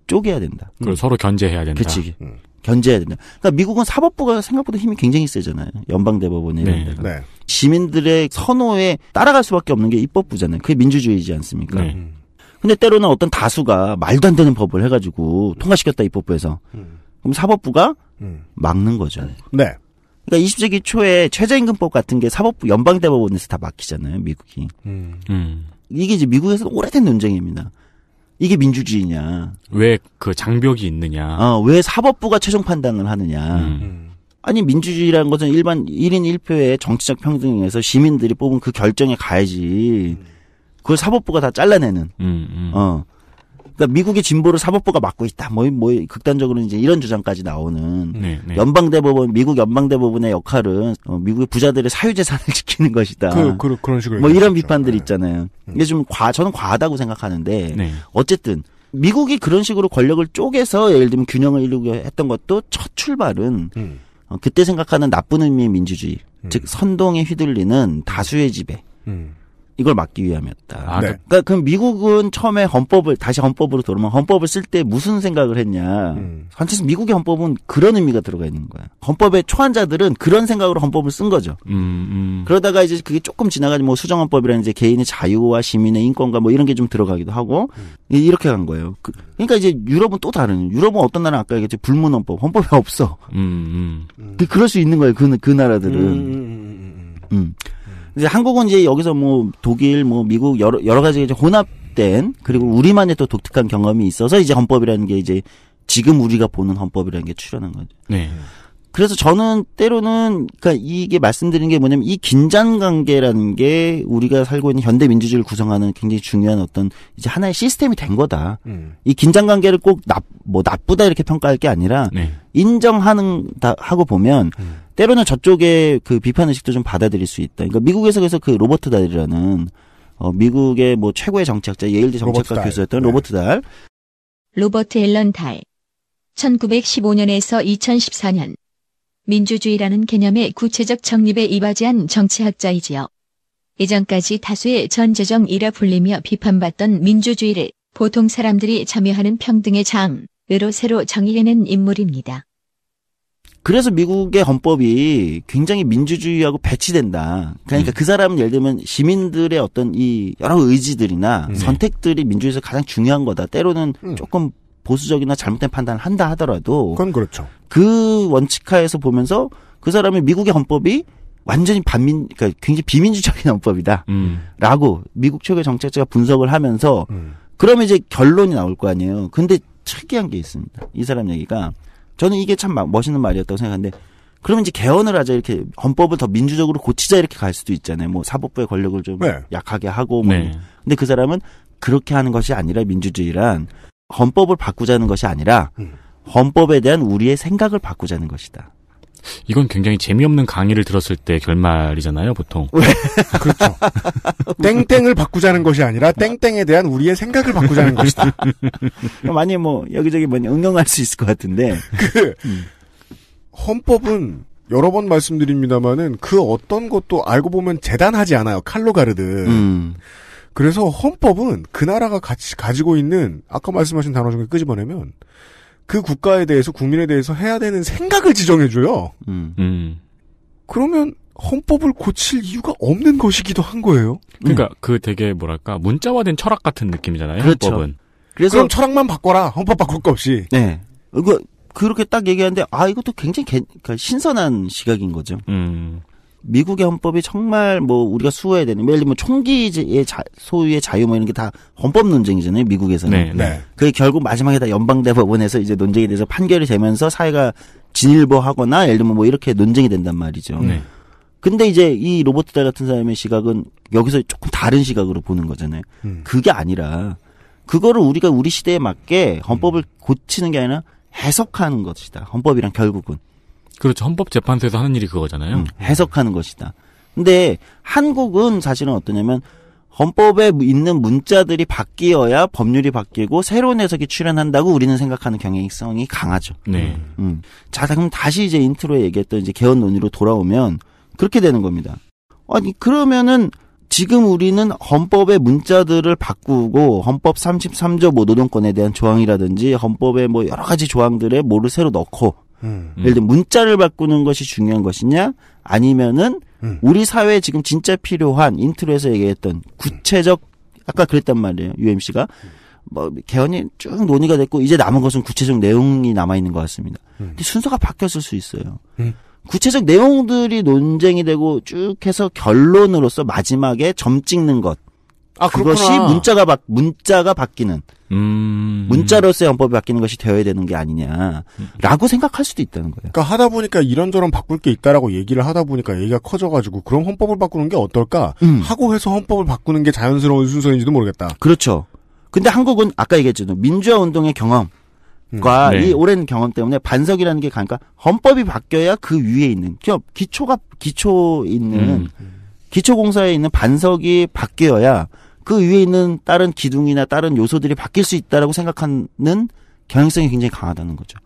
쪼개야 된다. 그걸 음. 서로 견제해야 된다. 그치. 음. 견제해야 된다. 그러니까 미국은 사법부가 생각보다 힘이 굉장히 세잖아요. 연방대법원이 이런 네. 데가. 네. 시민들의 선호에 따라갈 수밖에 없는 게 입법부잖아요. 그게 민주주의지 이 않습니까? 네. 근데 때로는 어떤 다수가 말도 안 되는 법을 해가지고 통과시켰다 입법부에서. 음. 그럼 사법부가 음. 막는 거죠. 네. 그러니까 20세기 초에 최저임금법 같은 게 사법부 연방대법원에서 다 막히잖아요. 미국이. 음. 음. 이게 이제 미국에서 오래된 논쟁입니다. 이게 민주주의냐? 왜 그 장벽이 있느냐? 어, 왜 사법부가 최종 판단을 하느냐? 음. 음. 아니 민주주의라는 것은 일반 1인 1표의 정치적 평등에서 시민들이 뽑은 그 결정에 가야지. 음. 그걸 사법부가 다 잘라내는. 음, 음. 어. 그러니까 미국의 진보를 사법부가 막고 있다. 뭐, 뭐 극단적으로 이제 이런 주장까지 나오는 네, 네. 연방 대법원 미국 연방 대법원의 역할은 어, 미국의 부자들의 사유재산을 지키는 것이다. 그, 그, 런 식으로 뭐 이런 비판들 이 네. 있잖아요. 음. 이게 좀 과, 저는 과하다고 생각하는데 네. 어쨌든 미국이 그런 식으로 권력을 쪼개서 예를 들면 균형을 이루려 했던 것도 첫 출발은 음. 어, 그때 생각하는 나쁜 의미의 민주주의, 음. 즉 선동에 휘둘리는 다수의 지배. 음. 이걸 막기 위함이었다. 아, 네. 그러니까 그 미국은 처음에 헌법을 다시 헌법으로 돌아면 헌법을 쓸 때 무슨 생각을 했냐? 음. 사실 미국의 헌법은 그런 의미가 들어가 있는 거야. 헌법의 초안자들은 그런 생각으로 헌법을 쓴 거죠. 음, 음. 그러다가 이제 그게 조금 지나가지 뭐 수정헌법이라는 이제 개인의 자유와 시민의 인권과 뭐 이런 게 좀 들어가기도 하고 음. 이렇게 간 거예요. 그, 러니까 이제 유럽은 또 다른. 유럽은 어떤 나라 아까 얘기했지 불문헌법, 헌법이 없어. 음, 음. 그, 그럴 수 있는 거예요. 그, 그 나라들은. 음. 음, 음 이제 한국은 이제 여기서 뭐 독일, 뭐 미국 여러 여러 가지 이제 혼합된 그리고 우리만의 또 독특한 경험이 있어서 이제 헌법이라는 게 이제 지금 우리가 보는 헌법이라는 게 출현한 거죠. 네. 그래서 저는 때로는 그러니까 이게 말씀드린 게 뭐냐면 이 긴장 관계라는 게 우리가 살고 있는 현대 민주주의를 구성하는 굉장히 중요한 어떤 이제 하나의 시스템이 된 거다. 음. 이 긴장 관계를 꼭 나 뭐 나쁘다 이렇게 평가할 게 아니라 네. 인정하는 다 하고 보면 음. 때로는 저쪽에그 비판 의식도 좀 받아들일 수 있다. 그러니까 미국에서 그래서 그 로버트 달이라는 어 미국의 뭐 최고의 정치학자 예일대 정책과 로버트 교수였던 네. 로버트 달 로버트 앨런 달 1915년에서 2014년 민주주의라는 개념의 구체적 정립에 이바지한 정치학자이지요. 예전까지 다수의 전제정이라 불리며 비판받던 민주주의를 보통 사람들이 참여하는 평등의 장, 으로 새로 정의해낸 인물입니다. 그래서 미국의 헌법이 굉장히 민주주의하고 배치된다. 그러니까 음. 그 사람은 예를 들면 시민들의 어떤 이 여러 의지들이나 음. 선택들이 민주에서 가장 중요한 거다. 때로는 음. 조금 보수적이나 잘못된 판단을 한다 하더라도 그건 그렇죠. 그 원칙하에서 보면서 그 사람이 미국의 헌법이 완전히 반민 그러니까 굉장히 비민주적인 헌법이다라고 음. 미국 측의 정책자가 분석을 하면서 음. 그러면 이제 결론이 나올 거 아니에요. 근데 특이한 게 있습니다. 이 사람 얘기가 저는 이게 참 멋있는 말이었다고 생각하는데 그러면 이제 개헌을 하자 이렇게 헌법을 더 민주적으로 고치자 이렇게 갈 수도 있잖아요. 뭐 사법부의 권력을 좀 네. 약하게 하고 뭐. 네. 근데 그 사람은 그렇게 하는 것이 아니라 민주주의란 헌법을 바꾸자는 것이 아니라 음. 헌법에 대한 우리의 생각을 바꾸자는 것이다. 이건 굉장히 재미없는 강의를 들었을 때 결말이잖아요, 보통. 그렇죠. 땡땡을 바꾸자는 것이 아니라 땡땡에 대한 우리의 생각을 바꾸자는 것이다. 많이 뭐 여기저기 뭐 응용할 수 있을 것 같은데. 그 헌법은 여러 번 말씀드립니다만은 그 어떤 것도 알고 보면 재단하지 않아요. 칼로 가르드 음. 그래서 헌법은 그 나라가 같이 가지고 있는 아까 말씀하신 단어 중에 끄집어내면 그 국가에 대해서 국민에 대해서 해야 되는 생각을 지정해줘요. 음. 음. 그러면 헌법을 고칠 이유가 없는 것이기도 한 거예요. 그러니까 음. 그 되게 뭐랄까 문자화된 철학 같은 느낌이잖아요. 그렇죠. 헌법은. 그래서 그럼 철학만 바꿔라. 헌법 바꿀 거 없이. 네. 그 그렇게 딱 얘기하는데 아 이것도 굉장히 개, 그러니까 신선한 시각인 거죠. 음. 미국의 헌법이 정말 뭐 우리가 수호해야 되는 예를 들면 총기의 자, 소유의 자유 뭐 이런 게 다 헌법 논쟁이잖아요 미국에서는 네, 네. 그게 결국 마지막에 다 연방 대법원에서 이제 논쟁이 돼서 판결이 되면서 사회가 진일보하거나 예를 들면 뭐 이렇게 논쟁이 된단 말이죠 네. 근데 이제 이 로버트 달 같은 사람의 시각은 여기서 조금 다른 시각으로 보는 거잖아요 음. 그게 아니라 그거를 우리가 우리 시대에 맞게 음. 헌법을 고치는 게 아니라 해석하는 것이다 헌법이란 결국은 그렇죠. 헌법재판소에서 하는 일이 그거잖아요. 음, 해석하는 것이다. 근데 한국은 사실은 어떠냐면 헌법에 있는 문자들이 바뀌어야 법률이 바뀌고 새로운 해석이 출현한다고 우리는 생각하는 경향성이 강하죠. 네. 음. 음. 자, 그럼 다시 이제 인트로에 얘기했던 이제 개헌 논의로 돌아오면 그렇게 되는 겁니다. 아니 그러면은 지금 우리는 헌법의 문자들을 바꾸고 헌법 33조 뭐 노동권에 대한 조항이라든지 헌법의 뭐 여러 가지 조항들에 뭐를 새로 넣고 음. 음. 예를 들어 문자를 바꾸는 것이 중요한 것이냐 아니면은 음. 우리 사회에 지금 진짜 필요한 인트로에서 얘기했던 구체적 아까 그랬단 말이에요 UMC가 뭐 개헌이 쭉 논의가 됐고 이제 남은 것은 구체적 내용이 남아 있는 것 같습니다. 음. 근데 순서가 바뀌었을 수 있어요. 음. 구체적 내용들이 논쟁이 되고 쭉 해서 결론으로서 마지막에 점 찍는 것. 아, 그것이 문자가 바, 문자가 바뀌는 음... 문자로서의 헌법이 바뀌는 것이 되어야 되는 게 아니냐라고 생각할 수도 있다는 거예요. 그러니까 하다 보니까 이런저런 바꿀 게 있다라고 얘기를 하다 보니까 얘기가 커져가지고 그럼 헌법을 바꾸는 게 어떨까 음. 하고 해서 헌법을 바꾸는 게 자연스러운 순서인지도 모르겠다. 그렇죠. 근데 한국은 아까 얘기했잖 민주화 운동의 경험. 과, 음. 네. 이 오랜 경험 때문에 반석이라는 게 가니까 헌법이 바뀌어야 그 위에 있는, 기초가, 기초 있는, 음. 기초공사에 있는 반석이 바뀌어야 그 위에 있는 다른 기둥이나 다른 요소들이 바뀔 수 있다라고 생각하는 경향성이 굉장히 강하다는 거죠.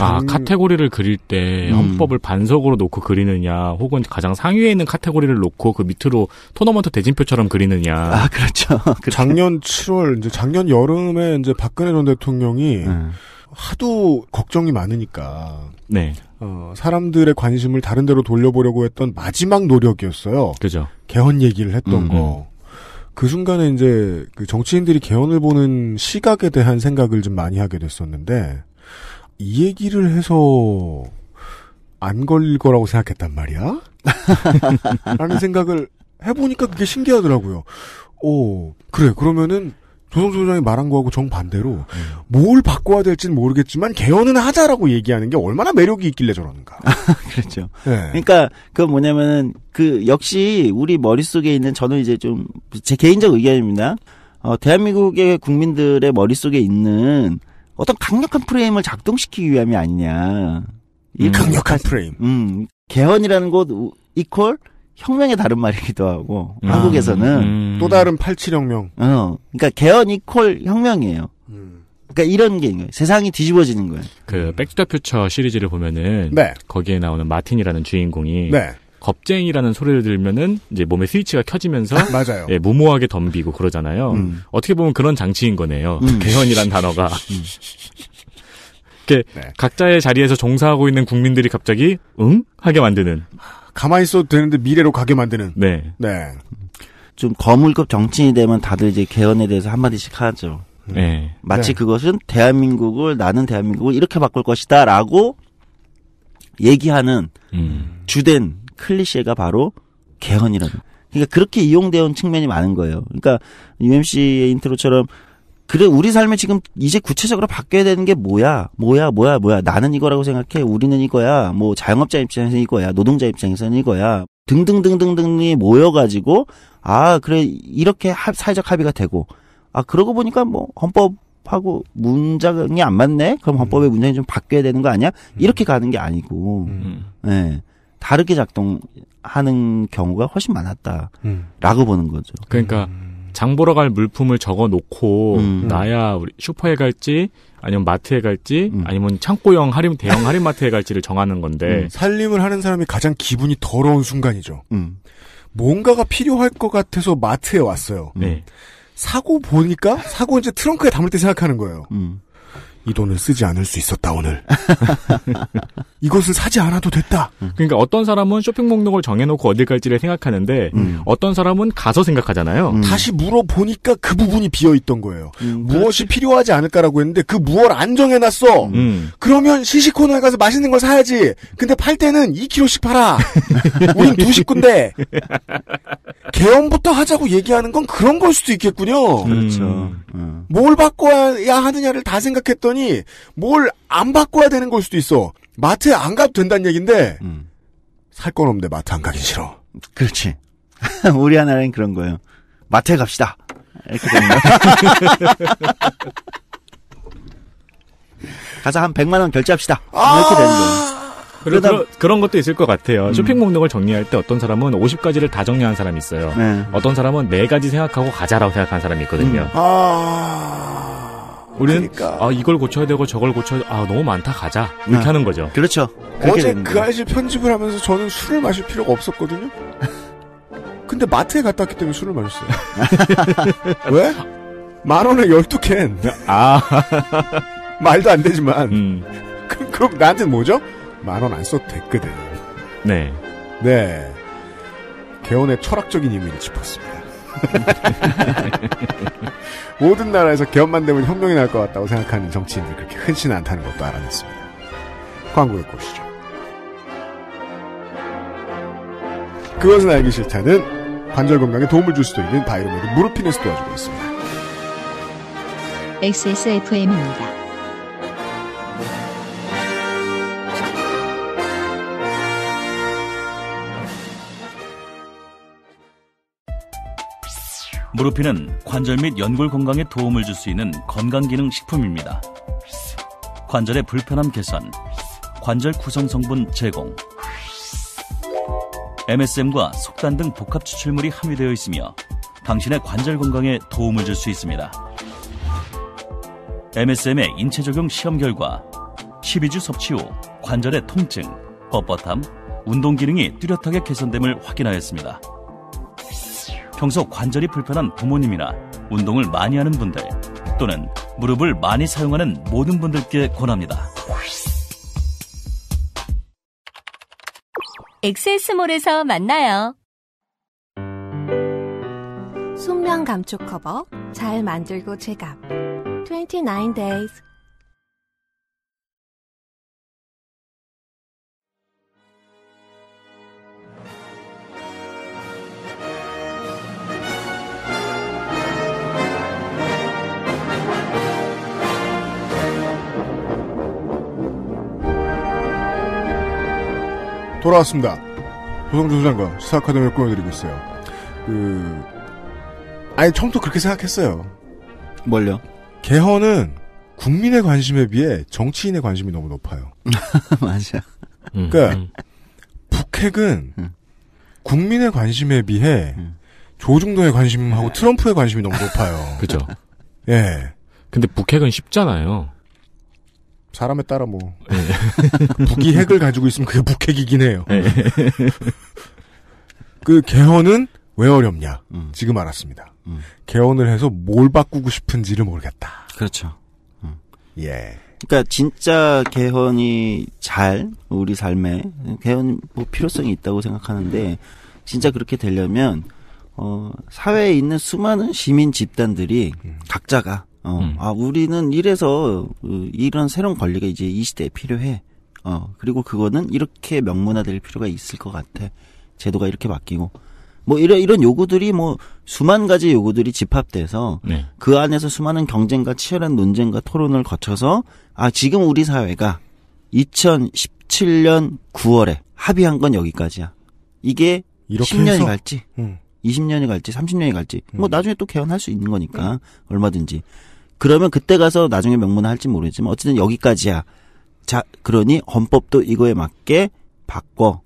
아, 카테고리를 그릴 때 음. 헌법을 음. 반석으로 놓고 그리느냐, 혹은 가장 상위에 있는 카테고리를 놓고 그 밑으로 토너먼트 대진표처럼 그리느냐. 아, 그렇죠. 그렇죠. 작년 7월, 이제 작년 여름에 이제 박근혜 전 대통령이 음. 하도 걱정이 많으니까. 네. 어, 사람들의 관심을 다른 데로 돌려보려고 했던 마지막 노력이었어요. 그죠. 개헌 얘기를 했던 음, 음. 거. 그 순간에 이제 그 정치인들이 개헌을 보는 시각에 대한 생각을 좀 많이 하게 됐었는데 이 얘기를 해서 안 걸릴 거라고 생각했단 말이야? 라는 생각을 해보니까 그게 신기하더라고요. 오, 그래, 그러면은 조성주 소장이 말한 거하고 정반대로 음. 뭘 바꿔야 될지는 모르겠지만 개헌은 하자라고 얘기하는 게 얼마나 매력이 있길래 저러는가. 아, 그렇죠. 네. 그러니까 그 뭐냐면은 그 역시 우리 머릿속에 있는 저는 이제 좀 제 개인적 의견입니다. 어, 대한민국의 국민들의 머릿속에 있는 어떤 강력한 프레임을 작동시키기 위함이 아니냐. 이 음. 강력한 프레임. 음. 개헌이라는 곳 이퀄 혁명의 다른 말이기도 하고 음. 한국에서는 음. 또 다른 87혁명. 어, 그러니까 개헌 이퀄 혁명이에요. 음. 그러니까 이런 게 있는 세상이 뒤집어지는 거예요. 그 백투더퓨처 시리즈를 보면은 네. 거기에 나오는 마틴이라는 주인공이 네. 겁쟁이라는 소리를 들면은 이제 몸에 스위치가 켜지면서 맞아요. 예, 무모하게 덤비고 그러잖아요. 음. 어떻게 보면 그런 장치인 거네요. 음. 개헌이란 단어가. 이렇게 네. 각자의 자리에서 종사하고 있는 국민들이 갑자기 응 하게 만드는. 가만히 있어도 되는데 미래로 가게 만드는. 네. 네. 좀 거물급 정치인이 되면 다들 이제 개헌에 대해서 한마디씩 하죠. 네. 네. 마치 네. 그것은 대한민국을 나는 대한민국을 이렇게 바꿀 것이다라고 얘기하는 음. 주된 클리셰가 바로 개헌이라는. 그러니까 그렇게 이용되어 온 측면이 많은 거예요. 그러니까 UMC의 인트로처럼 그래 우리 삶에 지금 이제 구체적으로 바뀌어야 되는 게 뭐야 뭐야 뭐야 뭐야 나는 이거라고 생각해 우리는 이거야 뭐 자영업자 입장에서는 이거야 노동자 입장에서는 이거야 등등등등등이 모여가지고 아 그래 이렇게 합, 사회적 합의가 되고 아 그러고 보니까 뭐 헌법하고 문장이 안 맞네 그럼 헌법의 음. 문장이 좀 바뀌어야 되는 거 아니야 음. 이렇게 가는 게 아니고 음. 예 네, 다르게 작동하는 경우가 훨씬 많았다라고 보는 거죠 그러니까 장 보러 갈 물품을 적어 놓고 음. 나야 우리 슈퍼에 갈지 아니면 마트에 갈지 음. 아니면 창고형 할인 대형 할인마트에 갈지를 정하는 건데 음. 살림을 하는 사람이 가장 기분이 더러운 순간이죠. 음. 뭔가가 필요할 것 같아서 마트에 왔어요. 네. 사고 보니까 사고 이제 트렁크에 담을 때 생각하는 거예요. 음. 이 돈을 쓰지 않을 수 있었다 오늘. 이것을 사지 않아도 됐다. 그러니까 어떤 사람은 쇼핑 목록을 정해놓고 어딜 갈지를 생각하는데 음. 어떤 사람은 가서 생각하잖아요. 음. 다시 물어보니까 그 부분이 비어 있던 거예요. 음, 무엇이 필요하지 않을까라고 했는데 그 무엇 안 정해놨어. 음. 그러면 시식코너에 가서 맛있는 걸 사야지. 근데 팔 때는 2kg씩 팔아. 우린 두 식구인데 개헌부터 하자고 얘기하는 건 그런 걸 수도 있겠군요. 그렇죠. 음. 어. 뭘 바꿔야 하느냐를 다생각했던 그러니 뭘 안 바꿔야 되는 걸 수도 있어. 마트에 안 가도 된다는 얘기인데 음. 살건 없는데 마트 안가기 싫어. 그렇지. 우리 하나는 그런 거예요. 마트에 갑시다. 이렇게 되는 거 가서 한 100만 원 결제합시다. 아~ 이렇게 되는 거예요. 그러다 그런, 그런 것도 있을 것 같아요. 음. 쇼핑 목록을 정리할 때 어떤 사람은 50가지를 다 정리한 사람이 있어요. 네. 어떤 사람은 4가지 생각하고 가자라고 생각한 사람이 있거든요. 음. 아... 우리는 그러니까. 아 이걸 고쳐야 되고 저걸 고쳐야 아 너무 많다 가자 이렇게 아. 하는 거죠. 그렇죠. 어제 그아이씨 편집을 하면서 저는 술을 마실 필요가 없었거든요. 근데 마트에 갔다 왔기 때문에 술을 마셨어요. 왜? 만 원에 열두 캔. 아 말도 안 되지만 음. 그럼, 그럼 나한테 뭐죠? 만 원 안 써도 됐거든. 네. 네. 개헌의 철학적인 의미를 짚었습니다. 모든 나라에서 기업만 되면 혁명이 날 것 같다고 생각하는 정치인들 그렇게 흔치는 않다는 것도 알아냈습니다. 광고 듣고 오시죠. 그것은 알기 싫다는 관절 건강에 도움을 줄 수도 있는 바이로메드 무릎핀에서 도와주고 있습니다. XSFM입니다. 무르피는 관절 및 연골 건강에 도움을 줄 수 있는 건강기능 식품입니다. 관절의 불편함 개선, 관절 구성 성분 제공, MSM과 속단 등 복합 추출물이 함유되어 있으며 당신의 관절 건강에 도움을 줄 수 있습니다. MSM의 인체 적용 시험 결과 12주 섭취 후 관절의 통증, 뻣뻣함, 운동 기능이 뚜렷하게 개선됨을 확인하였습니다. 평소 관절이 불편한 부모님이나 운동을 많이 하는 분들 또는 무릎을 많이 사용하는 모든 분들께 권합니다. 엑세스몰에서 만나요. 순면 감촉 커버 잘 만들고 제갑 29 days 돌아왔습니다. 조성준 소장과 수사카드미를 꾸며드리고 있어요. 그, 아니, 처음부터 그렇게 생각했어요. 뭘요? 개헌은 국민의 관심에 비해 정치인의 관심이 너무 높아요. 맞아. 그니까 음, 음. 북핵은 음. 국민의 관심에 비해 음. 조중동의 관심하고 네. 트럼프의 관심이 너무 높아요. 그죠. 예. 근데 북핵은 쉽잖아요. 사람에 따라 뭐 예. 북이 핵을 가지고 있으면 그게 북핵이긴 해요. 예. 그 개헌은 왜 어렵냐? 음. 지금 알았습니다. 음. 개헌을 해서 뭘 바꾸고 싶은지를 모르겠다. 그렇죠. 음. 예. 그러니까 진짜 개헌이 잘 우리 삶에 개헌 뭐 필요성이 있다고 생각하는데 진짜 그렇게 되려면 어 사회에 있는 수많은 시민 집단들이 음. 각자가 어, 음. 아, 우리는 이래서 그 이런 새로운 권리가 이제 이 시대에 필요해. 어, 그리고 그거는 이렇게 명문화될 필요가 있을 것 같아. 제도가 이렇게 바뀌고. 뭐 이런 이런 요구들이 뭐 수만 가지 요구들이 집합돼서 네. 그 안에서 수많은 경쟁과 치열한 논쟁과 토론을 거쳐서 아 지금 우리 사회가 2017년 9월에 합의한 건 여기까지야. 이게 10년이 해서? 갈지, 음. 20년이 갈지, 30년이 갈지 뭐 음. 뭐 나중에 또 개헌할 수 있는 거니까 음. 얼마든지. 그러면 그때 가서 나중에 명문화 할지 모르겠지만 어쨌든 여기까지야. 자, 그러니 헌법도 이거에 맞게 바꿔.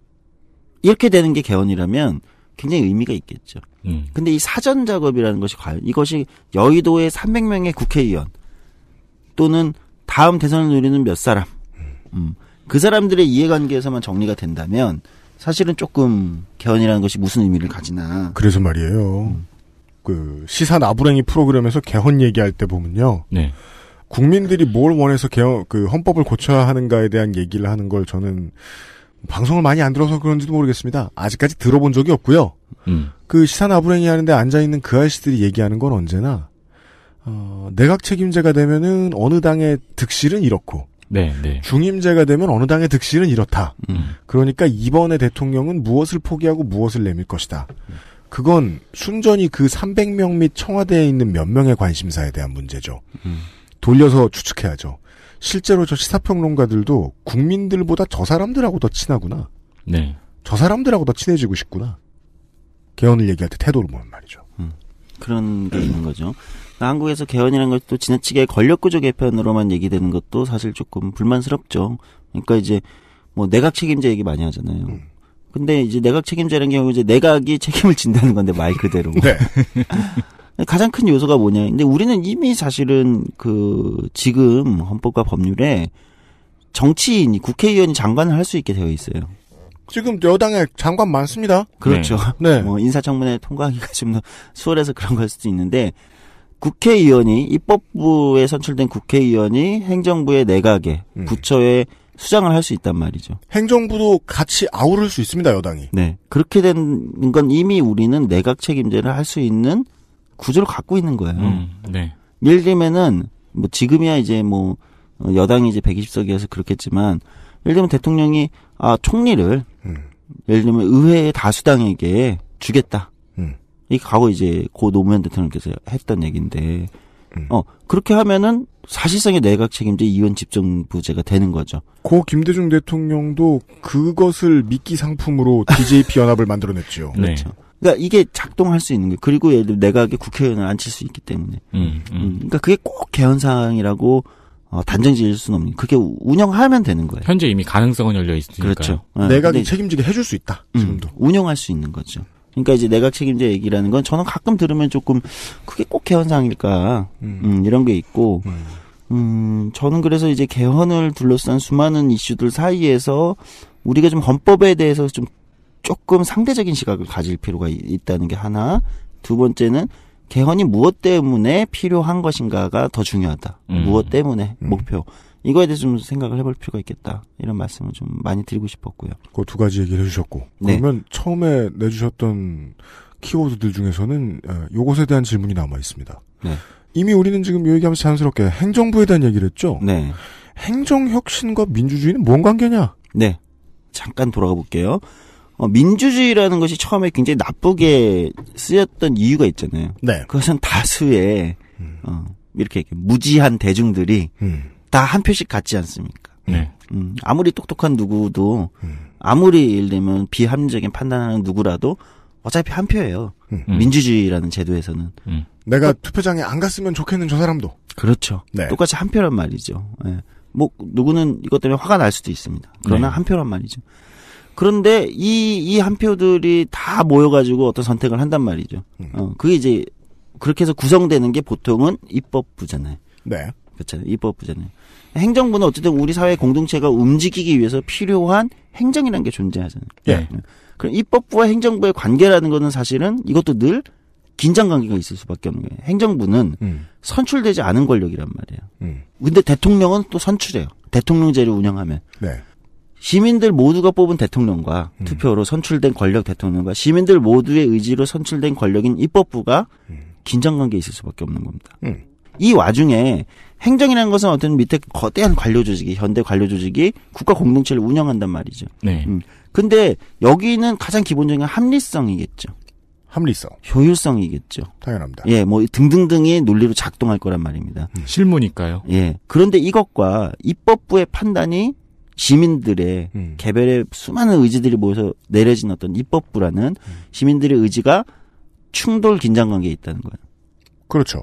이렇게 되는 게 개헌이라면 굉장히 의미가 있겠죠. 음. 근데 이 사전 작업이라는 것이 과연 이것이 여의도의 300명의 국회의원 또는 다음 대선을 누리는몇 사람, 음, 그 사람들의 이해관계에서만 정리가 된다면 사실은 조금 개헌이라는 것이 무슨 의미를 가지나. 그래서 말이에요. 음. 그 시사 나부랭이 프로그램에서 개헌 얘기할 때 보면요. 네. 국민들이 뭘 원해서 개헌 그 헌법을 고쳐야 하는가에 대한 얘기를 하는 걸 저는 방송을 많이 안 들어서 그런지도 모르겠습니다. 아직까지 들어본 적이 없고요. 음. 그 시사 나부랭이 하는데 앉아 있는 그 아저씨들이 얘기하는 건 언제나 어, 내각 책임제가 되면은 어느 당의 득실은 이렇고 네, 네. 중임제가 되면 어느 당의 득실은 이렇다. 음. 그러니까 이번에 대통령은 무엇을 포기하고 무엇을 내밀 것이다. 음. 그건 순전히 그 300명 및 청와대에 있는 몇 명의 관심사에 대한 문제죠. 음. 돌려서 추측해야죠. 실제로 저 시사평론가들도 국민들보다 저 사람들하고 더 친하구나. 네. 저 사람들하고 더 친해지고 싶구나. 개헌을 얘기할 때 태도를 보면 말이죠. 음. 그런 게 있는 거죠. 한국에서 개헌이라는 걸또 지나치게 권력구조 개편으로만 얘기되는 것도 사실 조금 불만스럽죠. 그러니까 이제 뭐 내각 책임제 얘기 많이 하잖아요. 음. 근데 이제 내각 책임자라는 경우 이제 내각이 책임을 진다는 건데 말 그대로. 네. 가장 큰 요소가 뭐냐. 근데 우리는 이미 사실은 그 지금 헌법과 법률에 정치인이 국회의원이 장관을 할 수 있게 되어 있어요. 지금 여당에 장관 많습니다. 그렇죠. 네. 네. 뭐 인사청문회 통과하기가 좀 수월해서 그런 걸 수도 있는데 국회의원이 입법부에 선출된 국회의원이 행정부의 내각에 음. 부처의 수장을 할 수 있단 말이죠. 행정부도 같이 아우를 수 있습니다, 여당이. 네. 그렇게 된 건 이미 우리는 내각 책임제를 할 수 있는 구조를 갖고 있는 거예요. 음, 네. 예를 들면은, 뭐, 지금이야 이제 뭐, 여당이 이제 120석이어서 그렇겠지만, 예를 들면 대통령이, 아, 총리를, 음. 예를 들면 의회의 다수당에게 주겠다. 음. 이게 과거 이제 고 노무현 대통령께서 했던 얘기인데, 음. 어, 그렇게 하면은 사실상의 내각 책임제 이원 집정부제가 되는 거죠. 고 김대중 대통령도 그것을 미끼 상품으로 DJP 연합을 만들어냈죠. 그렇죠. 네. 그렇죠. 그러니까 이게 작동할 수 있는 게 그리고 예를 들어 내각에 국회의원을 앉힐 수 있기 때문에. 음, 음. 음, 그러니까 그게 꼭 개헌 사항이라고 어, 단정지을 수는 없는 그게 운영하면 되는 거예요. 현재 이미 가능성은 열려 있으니까. 그렇죠. 어, 내각이 책임지게 해줄 수 있다. 음, 지금도 운영할 수 있는 거죠. 그러니까 이제 내각 책임자 얘기라는 건 저는 가끔 들으면 조금 그게 꼭 개헌상일까 음. 음, 이런 게 있고 음. 음 저는 그래서 이제 개헌을 둘러싼 수많은 이슈들 사이에서 우리가 좀 헌법에 대해서 좀 조금 상대적인 시각을 가질 필요가 있다는 게 하나 두 번째는 개헌이 무엇 때문에 필요한 것인가가 더 중요하다 음. 무엇 때문에 음. 목표 이거에 대해서 좀 생각을 해볼 필요가 있겠다 이런 말씀을 좀 많이 드리고 싶었고요. 그 두 가지 얘기를 해주셨고 네. 그러면 처음에 내주셨던 키워드들 중에서는 아, 요것에 대한 질문이 남아 있습니다. 네. 이미 우리는 지금 요 얘기하면서 자연스럽게 행정부에 대한 얘기를 했죠. 네. 행정혁신과 민주주의는 뭔 관계냐? 네. 잠깐 돌아가 볼게요. 어, 민주주의라는 것이 처음에 굉장히 나쁘게 쓰였던 이유가 있잖아요. 네. 그것은 다수의 음. 어, 이렇게 무지한 대중들이 음. 다한 표씩 같지 않습니까? 네. 음, 아무리 똑똑한 누구도 음. 아무리 예를 들면 비합리적인 판단하는 누구라도 어차피 한 표예요. 음. 음. 민주주의라는 제도에서는 음. 내가 그러니까 투표장에 안 갔으면 좋겠는 저 사람도 그렇죠. 네. 똑같이 한 표란 말이죠. 예. 뭐 누구는 이것 때문에 화가 날 수도 있습니다. 그러나 네. 한 표란 말이죠. 그런데 이 이 한 표들이 다 모여가지고 어떤 선택을 한단 말이죠. 음. 어, 그게 이제 그렇게 해서 구성되는 게 보통은 입법부잖아요. 네. 부잖아요. 입법 부잖아요. 행정부는 어쨌든 우리 사회 공동체가 움직이기 위해서 필요한 행정이라는 게 존재하잖아요. 예. 네. 그럼 입법부와 행정부의 관계라는 거는 사실은 이것도 늘 긴장 관계가 있을 수밖에 없는 거예요. 행정부는 음. 선출되지 않은 권력이란 말이에요. 음. 근데 대통령은 또 선출해요. 대통령제를 운영하면. 네. 시민들 모두가 뽑은 대통령과 음. 투표로 선출된 권력 대통령과 시민들 모두의 의지로 선출된 권력인 입법부가 음. 긴장 관계에 있을 수밖에 없는 겁니다. 음. 이 와중에 행정이라는 것은 어떤 밑에 거대한 관료 조직이 현대 관료 조직이 국가 공동체를 운영한단 말이죠. 네. 음. 근데 여기는 가장 기본적인 합리성이겠죠. 합리성, 효율성이겠죠. 당연합니다. 예, 뭐 등등등의 논리로 작동할 거란 말입니다. 음. 실무니까요. 예. 그런데 이것과 입법부의 판단이 시민들의 음. 개별의 수많은 의지들이 모여서 내려진 어떤 입법부라는 음. 시민들의 의지가 충돌 긴장 관계에 있다는 거예요. 그렇죠.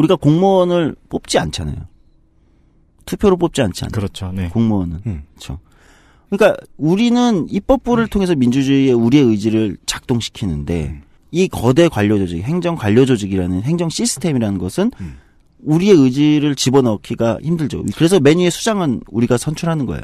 우리가 공무원을 뽑지 않잖아요. 투표로 뽑지 않잖아요. 그렇죠. 네. 공무원은. 음. 그렇죠. 그러니까 우리는 입법부를 음. 통해서 민주주의의 우리의 의지를 작동시키는데 음. 이 거대 관료 조직, 행정 관료 조직이라는 행정 시스템이라는 것은 음. 우리의 의지를 집어넣기가 힘들죠. 그래서 메뉴의 수장은 우리가 선출하는 거예요.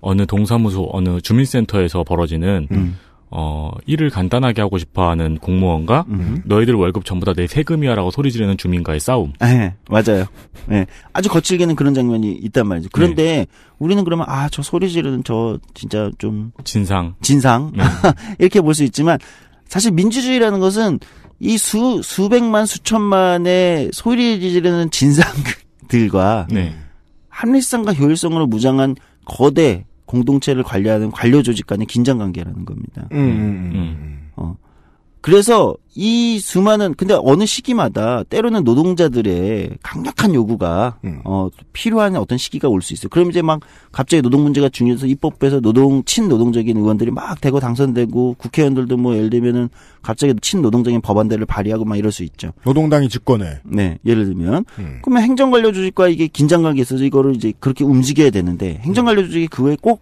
어느 동사무소, 어느 주민센터에서 벌어지는 음. 어, 일을 간단하게 하고 싶어 하는 공무원과 음. 너희들 월급 전부 다 내 세금이야라고 소리 지르는 주민과의 싸움. 네, 맞아요. 네, 아주 거칠게는 그런 장면이 있단 말이죠. 그런데 네. 우리는 그러면 아, 저 소리 지르는 저 진짜 좀 진상. 진상. 네. 이렇게 볼 수 있지만 사실 민주주의라는 것은 이 수, 수백만, 수천만의 소리 지르는 진상들과 네. 합리성과 효율성으로 무장한 거대 공동체를 관리하는 관료 조직 간의 긴장 관계라는 겁니다. 음. 음, 네. 음, 음. 어. 그래서 이 수많은 근데 어느 시기마다 때로는 노동자들의 강력한 요구가 음. 어 필요한 어떤 시기가 올 수 있어요. 그럼 이제 막 갑자기 노동 문제가 중요해서 입법부에서 노동 친노동적인 의원들이 막 대거 당선되고 국회의원들도 뭐 예를 들면은 갑자기 친노동적인 법안들을 발의하고 막 이럴 수 있죠. 노동당이 집권해. 네, 예를 들면 음. 그러면 행정관료 조직과 이게 긴장관계 있어서 이거를 이제 그렇게 움직여야 되는데 행정관료 조직이 그 외에 꼭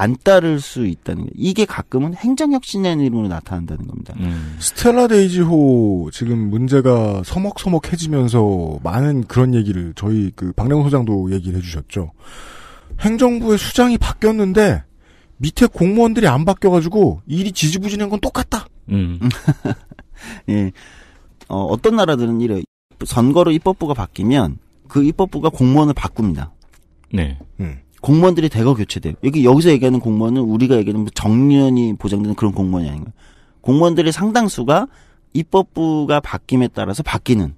안 따를 수 있다는 게 이게 가끔은 행정혁신의 이름으로 나타난다는 겁니다. 음. 스텔라 데이지호 지금 문제가 서먹서먹해지면서 많은 그런 얘기를 저희 그 박래곤 소장도 얘기를 해주셨죠. 행정부의 수장이 바뀌었는데 밑에 공무원들이 안 바뀌어가지고 일이 지지부진한 건 똑같다. 음. 예. 어, 어떤 나라들은 이래 선거로 입법부가 바뀌면 그 입법부가 공무원을 바꿉니다. 네. 음. 공무원들이 대거 교체돼요. 여기 여기서 얘기하는 공무원은 우리가 얘기하는 뭐 정년이 보장되는 그런 공무원이 아닌 거예요. 공무원들의 상당수가 입법부가 바뀜에 따라서 바뀌는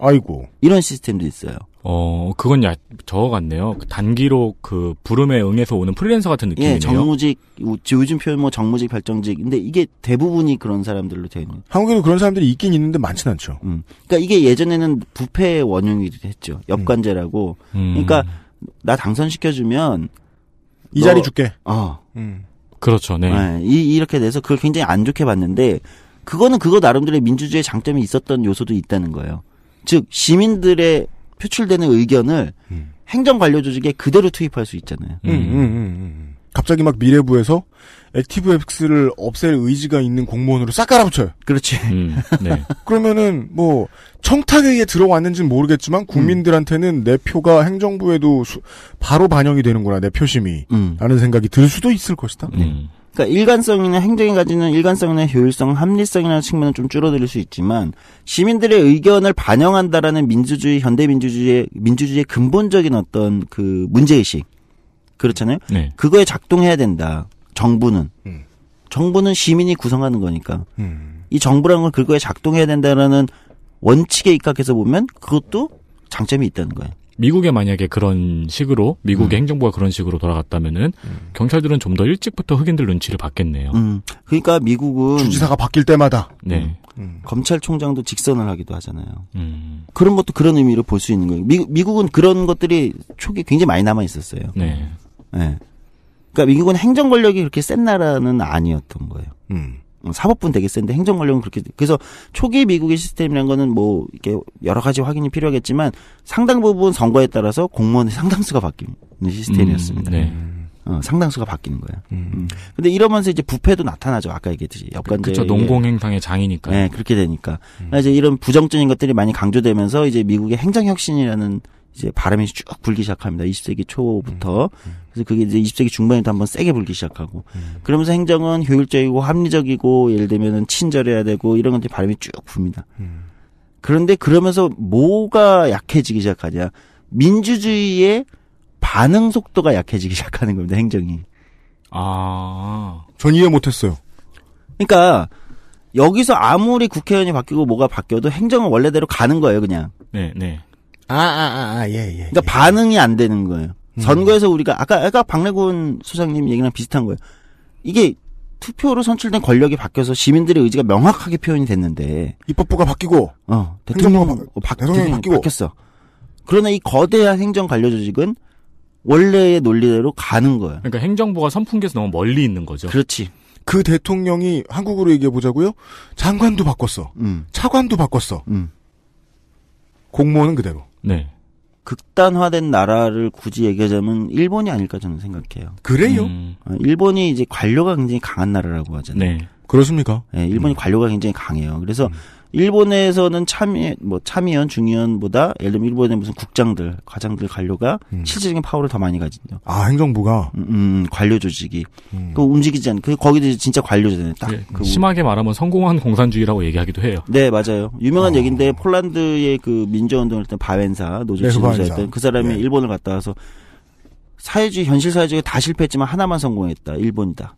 아이고 이런 시스템도 있어요. 어 그건 야 저거 같네요. 그 단기로 그 부름에 응해서 오는 프리랜서 같은 예, 느낌이네요. 예, 정무직 요즘 표현 뭐 정무직 발정직. 근데 이게 대부분이 그런 사람들로 되어 있는. 한국에도 그런 사람들이 있긴 있는데 많진 않죠. 음. 그니까 이게 예전에는 부패 의 원흉이 됐죠. 역관제라고 음. 음. 그니까 나 당선시켜주면 이 너, 자리 줄게. 어. 음. 그렇죠. 네. 네. 이, 이렇게 돼서 그걸 굉장히 안 좋게 봤는데 그거는 그거 나름대로 민주주의의 장점이 있었던 요소도 있다는 거예요. 즉 시민들의 표출되는 의견을 음. 행정관료 조직에 그대로 투입할 수 있잖아요. 음, 음, 음, 음, 음. 갑자기 막 미래부에서 액티브엑스를 없앨 의지가 있는 공무원으로 싹 깔아붙여요. 그렇지. 음, 네. 그러면은 뭐청탁에의해 들어왔는지는 모르겠지만 국민들한테는 내 표가 행정부에도 수, 바로 반영이 되는구나 내 표심이 음. 라는 생각이 들 수도 있을 것이다. 음. 그러니까 일관성이나 행정이 가지는 일관성이나 효율성, 합리성이라는 측면은 좀 줄어들 수 있지만 시민들의 의견을 반영한다라는 민주주의, 현대 민주주의의 민주주의의 근본적인 어떤 그 문제 의식 그렇잖아요. 네. 그거에 작동해야 된다. 정부는 음. 정부는 시민이 구성하는 거니까 음. 이 정부라는 걸 그거에 작동해야 된다라는 원칙에 입각해서 보면 그것도 장점이 있다는 거예요. 미국에 만약에 그런 식으로 미국의 음. 행정부가 그런 식으로 돌아갔다면은 음. 경찰들은 좀 더 일찍부터 흑인들 눈치를 봤겠네요. 음. 그러니까 미국은 주지사가 바뀔 때마다 네. 음. 검찰총장도 직선을 하기도 하잖아요. 그런 것도 그런 의미로 볼 수 있는 거예요. 미, 미국은 그런 것들이 초기에 굉장히 많이 남아 있었어요. 네. 네. 그러니까 미국은 행정 권력이 그렇게 센 나라는 아니었던 거예요. 음. 어, 사법부는 되게 센데 행정 권력은 그렇게 그래서 초기 미국의 시스템이라는 거는 뭐 이게 렇 여러 가지 확인이 필요하겠지만 상당 부분 선거에 따라서 공무원의 상당수가 바뀌는 시스템이었습니다. 음, 네. 어, 상당수가 바뀌는 거예요. 음. 음. 근데 이러면서 이제 부패도 나타나죠. 아까 얘기했듯이 역관제. 네, 그렇 농공행상의 장이니까. 네, 그렇게 되니까. 음. 그러니까 이제 이런 부정적인 것들이 많이 강조되면서 이제 미국의 행정혁신이라는 이제 바람이 쭉 불기 시작합니다. 20세기 초부터. 음, 음. 그래서 그게 이제 20세기 중반에도 한번 세게 불기 시작하고. 음, 그러면서 행정은 효율적이고 합리적이고 예를 들면은 친절해야 되고 이런 건데 바람이 쭉 붑니다. 그런데 그러면서 뭐가 약해지기 시작하냐. 민주주의의 반응 속도가 약해지기 시작하는 겁니다. 행정이. 아. 전 이해 못했어요. 그러니까 여기서 아무리 국회의원이 바뀌고 뭐가 바뀌어도 행정은 원래대로 가는 거예요, 그냥. 네, 네. 아, 아, 아, 아 예, 예. 그러니까 예. 반응이 안 되는 거예요. 음. 선거에서 우리가 아까 아까 박래곤 소장님 얘기랑 비슷한 거예요. 이게 투표로 선출된 권력이 바뀌어서 시민들의 의지가 명확하게 표현이 됐는데 입법부가 바뀌고 어, 대통령 바, 어, 대통령이 바뀌고 바뀌었어. 그러나 이 거대한 행정 관료 조직은 원래의 논리대로 가는 거예요. 그러니까 행정부가 선풍기에서 너무 멀리 있는 거죠. 그렇지. 그 대통령이 한국으로 얘기해 보자고요. 장관도 바꿨어. 음. 차관도 바꿨어. 음. 공무원은 그대로. 네. 극단화된 나라를 굳이 얘기하자면 일본이 아닐까 저는 생각해요. 그래요? 음. 어, 일본이 이제 관료가 굉장히 강한 나라라고 하잖아요. 네. 그렇습니까? 네, 일본이 음. 관료가 굉장히 강해요. 그래서 음. 일본에서는 참의 뭐 참의원 중의원보다 예를 들면 일본의 무슨 국장들 과장들 관료가 음. 실질적인 파워를 더 많이 가진대요. 아 행정부가 음, 음, 음 관료 조직이 음. 그 움직이지 않. 그 거기도 진짜 관료잖아요. 딱 네, 그 심하게 말하면 성공한 공산주의라고 얘기하기도 해요. 네 맞아요. 유명한 어. 얘기인데 폴란드의 그 민주운동을 했던 바웬사 노조 지도자였던 네, 그, 그 사람이 네. 일본을 갔다 와서 사회주의 현실 사회주의 다 실패했지만 하나만 성공했다. 일본이다.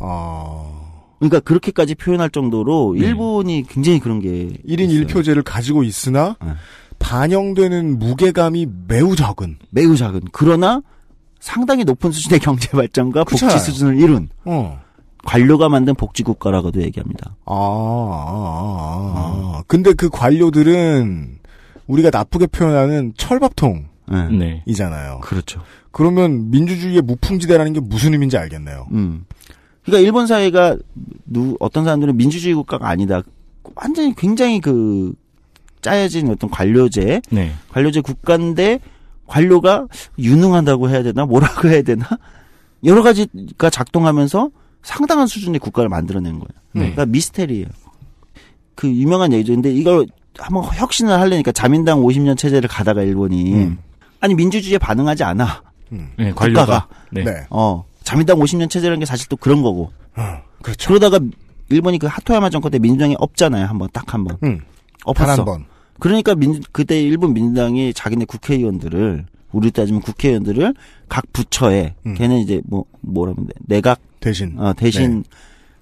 아. 어... 그러니까 그렇게까지 표현할 정도로 네. 일본이 굉장히 그런 게 1인 1표제를 가지고 있으나 네. 반영되는 무게감이 매우 작은 매우 작은 그러나 상당히 높은 수준의 경제 발전과 그쵸? 복지 수준을 이룬 어. 관료가 만든 복지 국가라고도 얘기합니다. 아, 아, 아. 음. 근데 그 관료들은 우리가 나쁘게 표현하는 철밥통. 네. 네. 이잖아요. 그렇죠. 그러면 민주주의의 무풍지대라는 게 무슨 의미인지 알겠네요. 음. 그러니까 일본 사회가 누 어떤 사람들은 민주주의 국가가 아니다. 완전히 굉장히 그 짜여진 어떤 관료제, 네. 관료제 국가인데 관료가 유능하다고 해야 되나 뭐라고 해야 되나 여러 가지가 작동하면서 상당한 수준의 국가를 만들어낸 거예요. 네. 그러니까 미스테리예요. 그 유명한 얘기죠. 근데 이걸 한번 혁신을 하려니까 자민당 50년 체제를 가다가 일본이 음. 아니 민주주의에 반응하지 않아. 음. 네, 관료가 네. 네. 어 자민당 50년 체제라는 게 사실 또 그런 거고. 어, 그렇죠. 그러다가 일본이 그 하토야마 정권 때 민주당이 없잖아요. 한번 딱한 번. 음. 엎었어. 한 번. 그러니까 민 그때 일본 민주당이 자기네 국회의원들을 우리 따지면 국회의원들을 각 부처에 음. 걔는 이제 뭐 뭐라면 돼 내각 대신 어 대신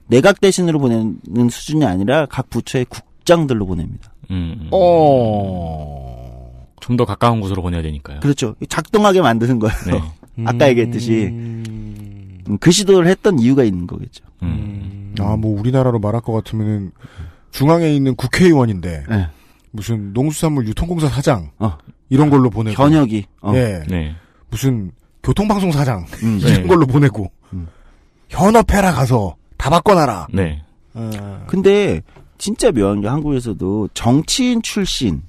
네. 내각 대신으로 보내는 수준이 아니라 각 부처의 국장들로 보냅니다. 음. 음. 어. 좀 더 가까운 곳으로 보내야 되니까요. 그렇죠. 작동하게 만드는 거예요. 네. 아까 얘기했듯이 음. 그 시도를 했던 이유가 있는 거겠죠. 음. 아, 뭐 우리나라로 말할 것 같으면은 중앙에 있는 국회의원인데 네. 무슨 농수산물 유통공사 사장 어. 이런 걸로 보내고 현역이 어. 예. 네. 무슨 교통방송 사장 음. 네. 이런 네. 걸로 보내고 음. 현업해라 가서 다 바꿔놔라. 네. 어. 근데 진짜 묘한 게 한국에서도 정치인 출신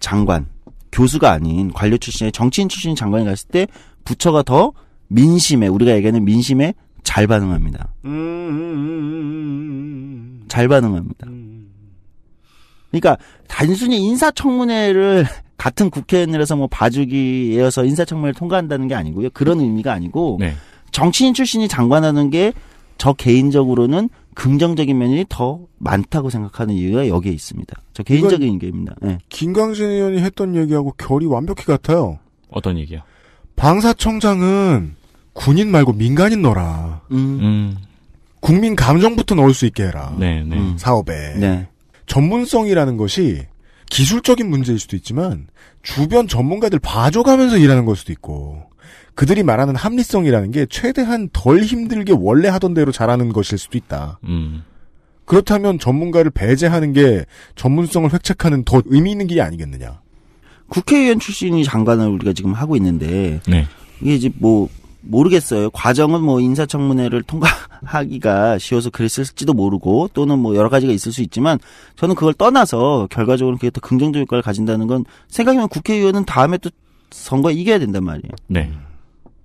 장관 교수가 아닌 관료 출신의 정치인 출신 장관이 갔을 때 부처가 더 민심에 우리가 얘기하는 민심에 잘 반응합니다. 음, 음, 음, 잘 반응합니다. 그러니까 단순히 인사청문회를 같은 국회의원이라서 뭐 봐주기여서 인사청문회를 통과한다는 게 아니고요. 그런 의미가 아니고 네. 정치인 출신이 장관하는 게 저 개인적으로는 긍정적인 면이 더 많다고 생각하는 이유가 여기에 있습니다. 저 개인적인 얘기입니다. 그러니까 네. 김광진 의원이 했던 얘기하고 결이 완벽히 같아요. 어떤 얘기요? 방사청장은 군인 말고 민간인 넣어라. 음. 음. 국민 감정부터 넣을 수 있게 해라. 네, 네. 음, 사업에. 네. 전문성이라는 것이 기술적인 문제일 수도 있지만 주변 전문가들 봐줘가면서 일하는 걸 수도 있고 그들이 말하는 합리성이라는 게 최대한 덜 힘들게 원래 하던 대로 잘하는 것일 수도 있다. 음. 그렇다면 전문가를 배제하는 게 전문성을 획책하는 더 의미 있는 길이 아니겠느냐. 국회의원 출신이 장관을 우리가 지금 하고 있는데 네. 이게 이제 뭐 모르겠어요. 과정은 뭐 인사청문회를 통과하기가 쉬워서 그랬을지도 모르고 또는 뭐 여러 가지가 있을 수 있지만 저는 그걸 떠나서 결과적으로 그게 더 긍정적 효과를 가진다는 건 생각하면 국회의원은 다음에 또 선거에 이겨야 된단 말이에요. 네.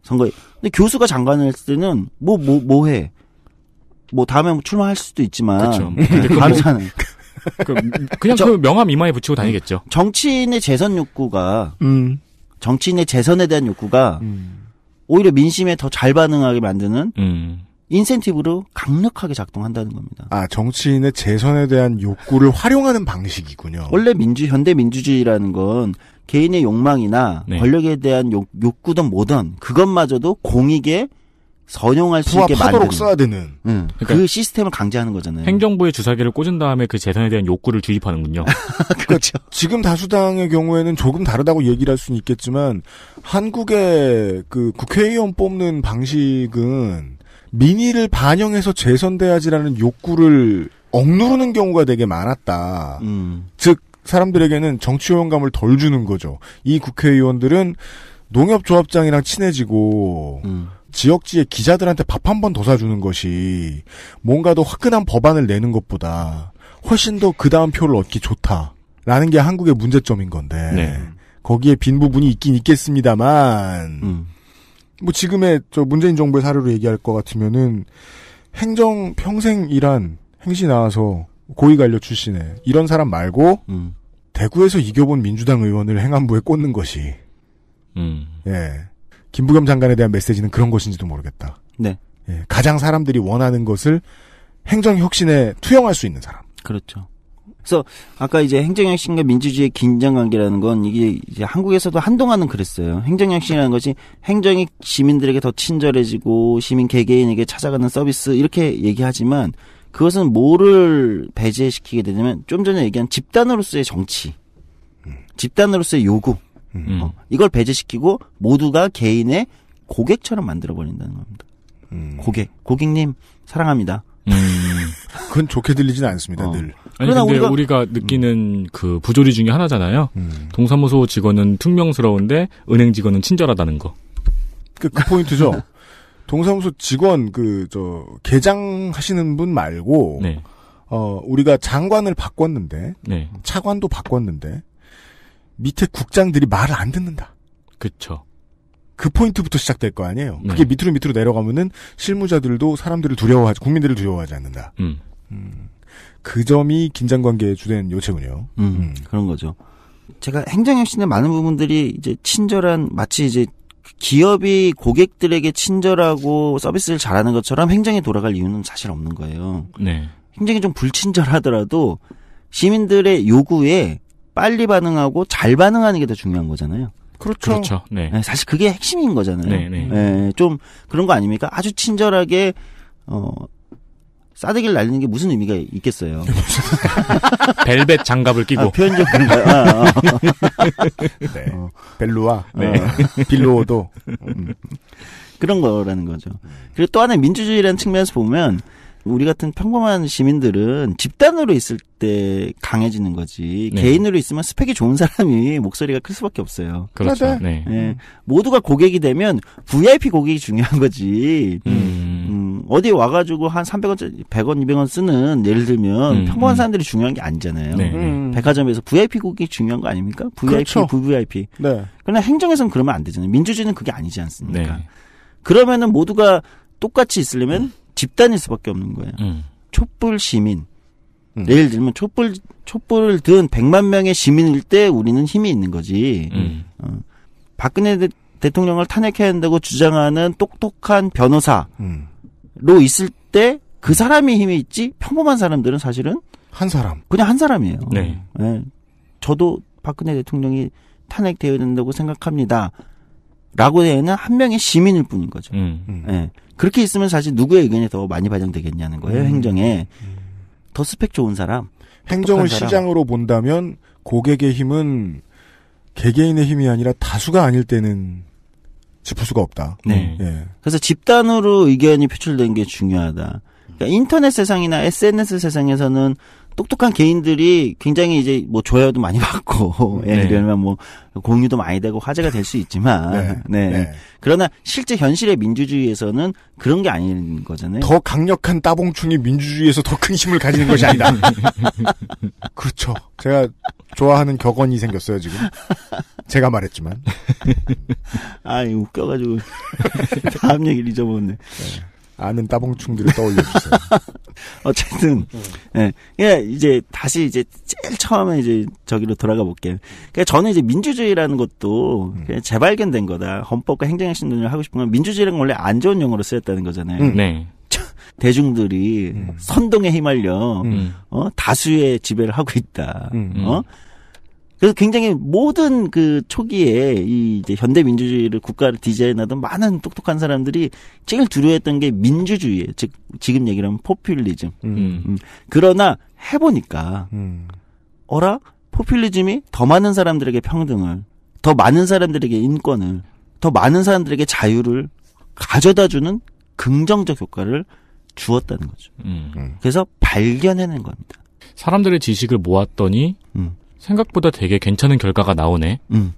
선거에. 근데 교수가 장관을 했을 때는 뭐, 뭐, 뭐 해? 뭐 다음에 뭐 출마할 수도 있지만. 그렇죠. 감사는. 그, 그냥 저, 그 명함 이마에 붙이고 다니겠죠. 음. 정치인의 재선 욕구가 음. 정치인의 재선에 대한 욕구가 음. 오히려 민심에 더 잘 반응하게 만드는 음. 인센티브로 강력하게 작동한다는 겁니다. 아 정치인의 재선에 대한 욕구를 활용하는 방식이군요. 원래 민주 현대 민주주의라는 건 개인의 욕망이나 네. 권력에 대한 욕, 욕구든 뭐든 그것마저도 공익에 선용할 수 있게 만드는 써야 되는 응. 그러니까 그 시스템을 강제하는 거잖아요. 행정부의 주사기를 꽂은 다음에 그 재산에 대한 욕구를 주입하는군요. 그렇죠. 지금 다수당의 경우에는 조금 다르다고 얘기를 할 수는 있겠지만 한국의 그 국회의원 뽑는 방식은 민의를 반영해서 재선돼야지라는 욕구를 억누르는 경우가 되게 많았다. 음. 즉 사람들에게는 정치 호용감을 덜 주는 거죠. 이 국회의원들은 농협조합장이랑 친해지고 음. 지역지의 기자들한테 밥 한 번 더 사주는 것이 뭔가 더 화끈한 법안을 내는 것보다 훨씬 더 그 다음 표를 얻기 좋다라는 게 한국의 문제점인 건데 네. 거기에 빈 부분이 있긴 있겠습니다만 음. 뭐 지금의 저 문재인 정부의 사례로 얘기할 것 같으면은 행정 평생 이란 행시 나와서 고위관료 출신에 이런 사람 말고 음. 대구에서 이겨본 민주당 의원을 행안부에 꽂는 것이 음. 예 김부겸 장관에 대한 메시지는 그런 것인지도 모르겠다. 네. 예, 가장 사람들이 원하는 것을 행정혁신에 투영할 수 있는 사람. 그렇죠. 그래서 아까 이제 행정혁신과 민주주의의 긴장관계라는 건 이게 이제 한국에서도 한동안은 그랬어요. 행정혁신이라는 것이 행정이 시민들에게 더 친절해지고 시민 개개인에게 찾아가는 서비스 이렇게 얘기하지만 그것은 뭐를 배제시키게 되냐면 좀 전에 얘기한 집단으로서의 정치, 음. 집단으로서의 요구 음. 어, 이걸 배제시키고 모두가 개인의 고객처럼 만들어버린다는 겁니다. 음. 고객, 고객님 사랑합니다. 음. 그건 좋게 들리지는 않습니다, 어. 늘. 아니, 그러나 근데 우리가, 우리가 음. 느끼는 그 부조리 중에 하나잖아요. 음. 동사무소 직원은 퉁명스러운데 은행 직원은 친절하다는 거. 그, 그 포인트죠. 동사무소 직원 그 저 개장하시는 분 말고 네. 어 우리가 장관을 바꿨는데 네. 차관도 바꿨는데 밑에 국장들이 말을 안 듣는다. 그쵸. 그 포인트부터 시작될 거 아니에요. 네. 그게 밑으로 밑으로 내려가면은 실무자들도 사람들을 두려워하지, 국민들을 두려워하지 않는다. 음. 음. 그 점이 긴장 관계의 주된 요체군요. 음, 음. 그런 거죠. 제가 행정혁신의 많은 부분들이 이제 친절한 마치 이제 기업이 고객들에게 친절하고 서비스를 잘하는 것처럼 행정에 돌아갈 이유는 사실 없는 거예요. 네. 행정이 좀 불친절하더라도 시민들의 요구에 빨리 반응하고 잘 반응하는 게 더 중요한 거잖아요. 그렇죠. 그렇죠. 네. 네. 사실 그게 핵심인 거잖아요. 네, 네. 네, 좀 그런 거 아닙니까? 아주 친절하게 어 싸대기를 날리는 게 무슨 의미가 있겠어요? 벨벳 장갑을 끼고. 아, 표현적 그런 아, 아. 네. 어. 벨루와 네. 어. 빌로도 음. 그런 거라는 거죠. 그리고 또 하나 민주주의라는 측면에서 보면 우리 같은 평범한 시민들은 집단으로 있을 때 강해지는 거지 네. 개인으로 있으면 스펙이 좋은 사람이 목소리가 클 수밖에 없어요. 그렇죠. 네. 네. 예. 모두가 고객이 되면 VIP 고객이 중요한 거지. 음. 음 어디 와가지고 한 300원짜리, 100원, 200원 쓰는 예를 들면 음. 평범한 음. 사람들이 중요한 게 아니잖아요. 네. 음. 백화점에서 VIP 고객이 중요한 거 아닙니까? VIP, 그렇죠. VVIP. 네. 그러나 행정에서는 그러면 안 되잖아요. 민주주의는 그게 아니지 않습니까? 네. 그러면은 모두가 똑같이 있으려면 집단일 수밖에 없는 거예요. 음. 촛불 시민. 음. 예를 들면 촛불 촛불을 든 100만 명의 시민일 때 우리는 힘이 있는 거지. 음. 어. 박근혜 대, 통령을 탄핵해야 한다고 주장하는 똑똑한 변호사로 음. 있을 때 그 사람이 힘이 있지 평범한 사람들은 사실은 한 사람 그냥 한 사람이에요. 네. 네. 저도 박근혜 대통령이 탄핵되어야 된다고 생각합니다. 라고 해는 한 명의 시민일 뿐인 거죠. 음. 네. 그렇게 있으면 사실 누구의 의견이 더 많이 반영되겠냐는 거예요. 음. 행정에 음. 더 스펙 좋은 사람. 행정을 사람. 시장으로 본다면 고객의 힘은 개개인의 힘이 아니라 다수가 아닐 때는 짚을 수가 없다. 네. 예. 그래서 집단으로 의견이 표출된 게 중요하다. 그러니까 인터넷 세상이나 SNS 세상에서는 똑똑한 개인들이 굉장히 이제 뭐 좋아요도 많이 받고 네. 예, 를들면뭐 공유도 많이 되고 화제가 될 수 있지만 네. 네. 네. 그러나 실제 현실의 민주주의에서는 그런 게 아닌 거잖아요. 더 강력한 따봉충이 민주주의에서 더 큰 힘을 가지는 것이 아니다. 그렇죠. 제가 좋아하는 격언이 생겼어요 지금. 제가 말했지만. 아 웃겨가지고 다음 얘기를 잊어버렸네 네. 아는 따봉충들을 떠올려주세요. 어쨌든, 음. 예, 네. 이제 다시 이제 제일 처음에 이제 저기로 돌아가 볼게요. 그러니까 저는 이제 민주주의라는 것도 음. 재발견된 거다. 헌법과 행정혁신론을 하고 싶은 건 민주주의라는 원래 안 좋은 용어로 쓰였다는 거잖아요. 음. 네. 대중들이 음. 선동에 휘말려 음. 어? 다수의 지배를 하고 있다. 음. 어? 그래서 굉장히 모든 그 초기에 이 이제 현대 민주주의를 국가를 디자인하던 많은 똑똑한 사람들이 제일 두려워했던 게 민주주의예요. 즉 지금 얘기하면 포퓰리즘. 음. 음. 음. 그러나 해보니까 음. 어라 포퓰리즘이 더 많은 사람들에게 평등을, 더 많은 사람들에게 인권을, 더 많은 사람들에게 자유를 가져다주는 긍정적 효과를 주었다는 거죠. 음. 음. 그래서 발견해낸 겁니다. 사람들의 지식을 모았더니 생각보다 되게 괜찮은 결과가 나오네. 음.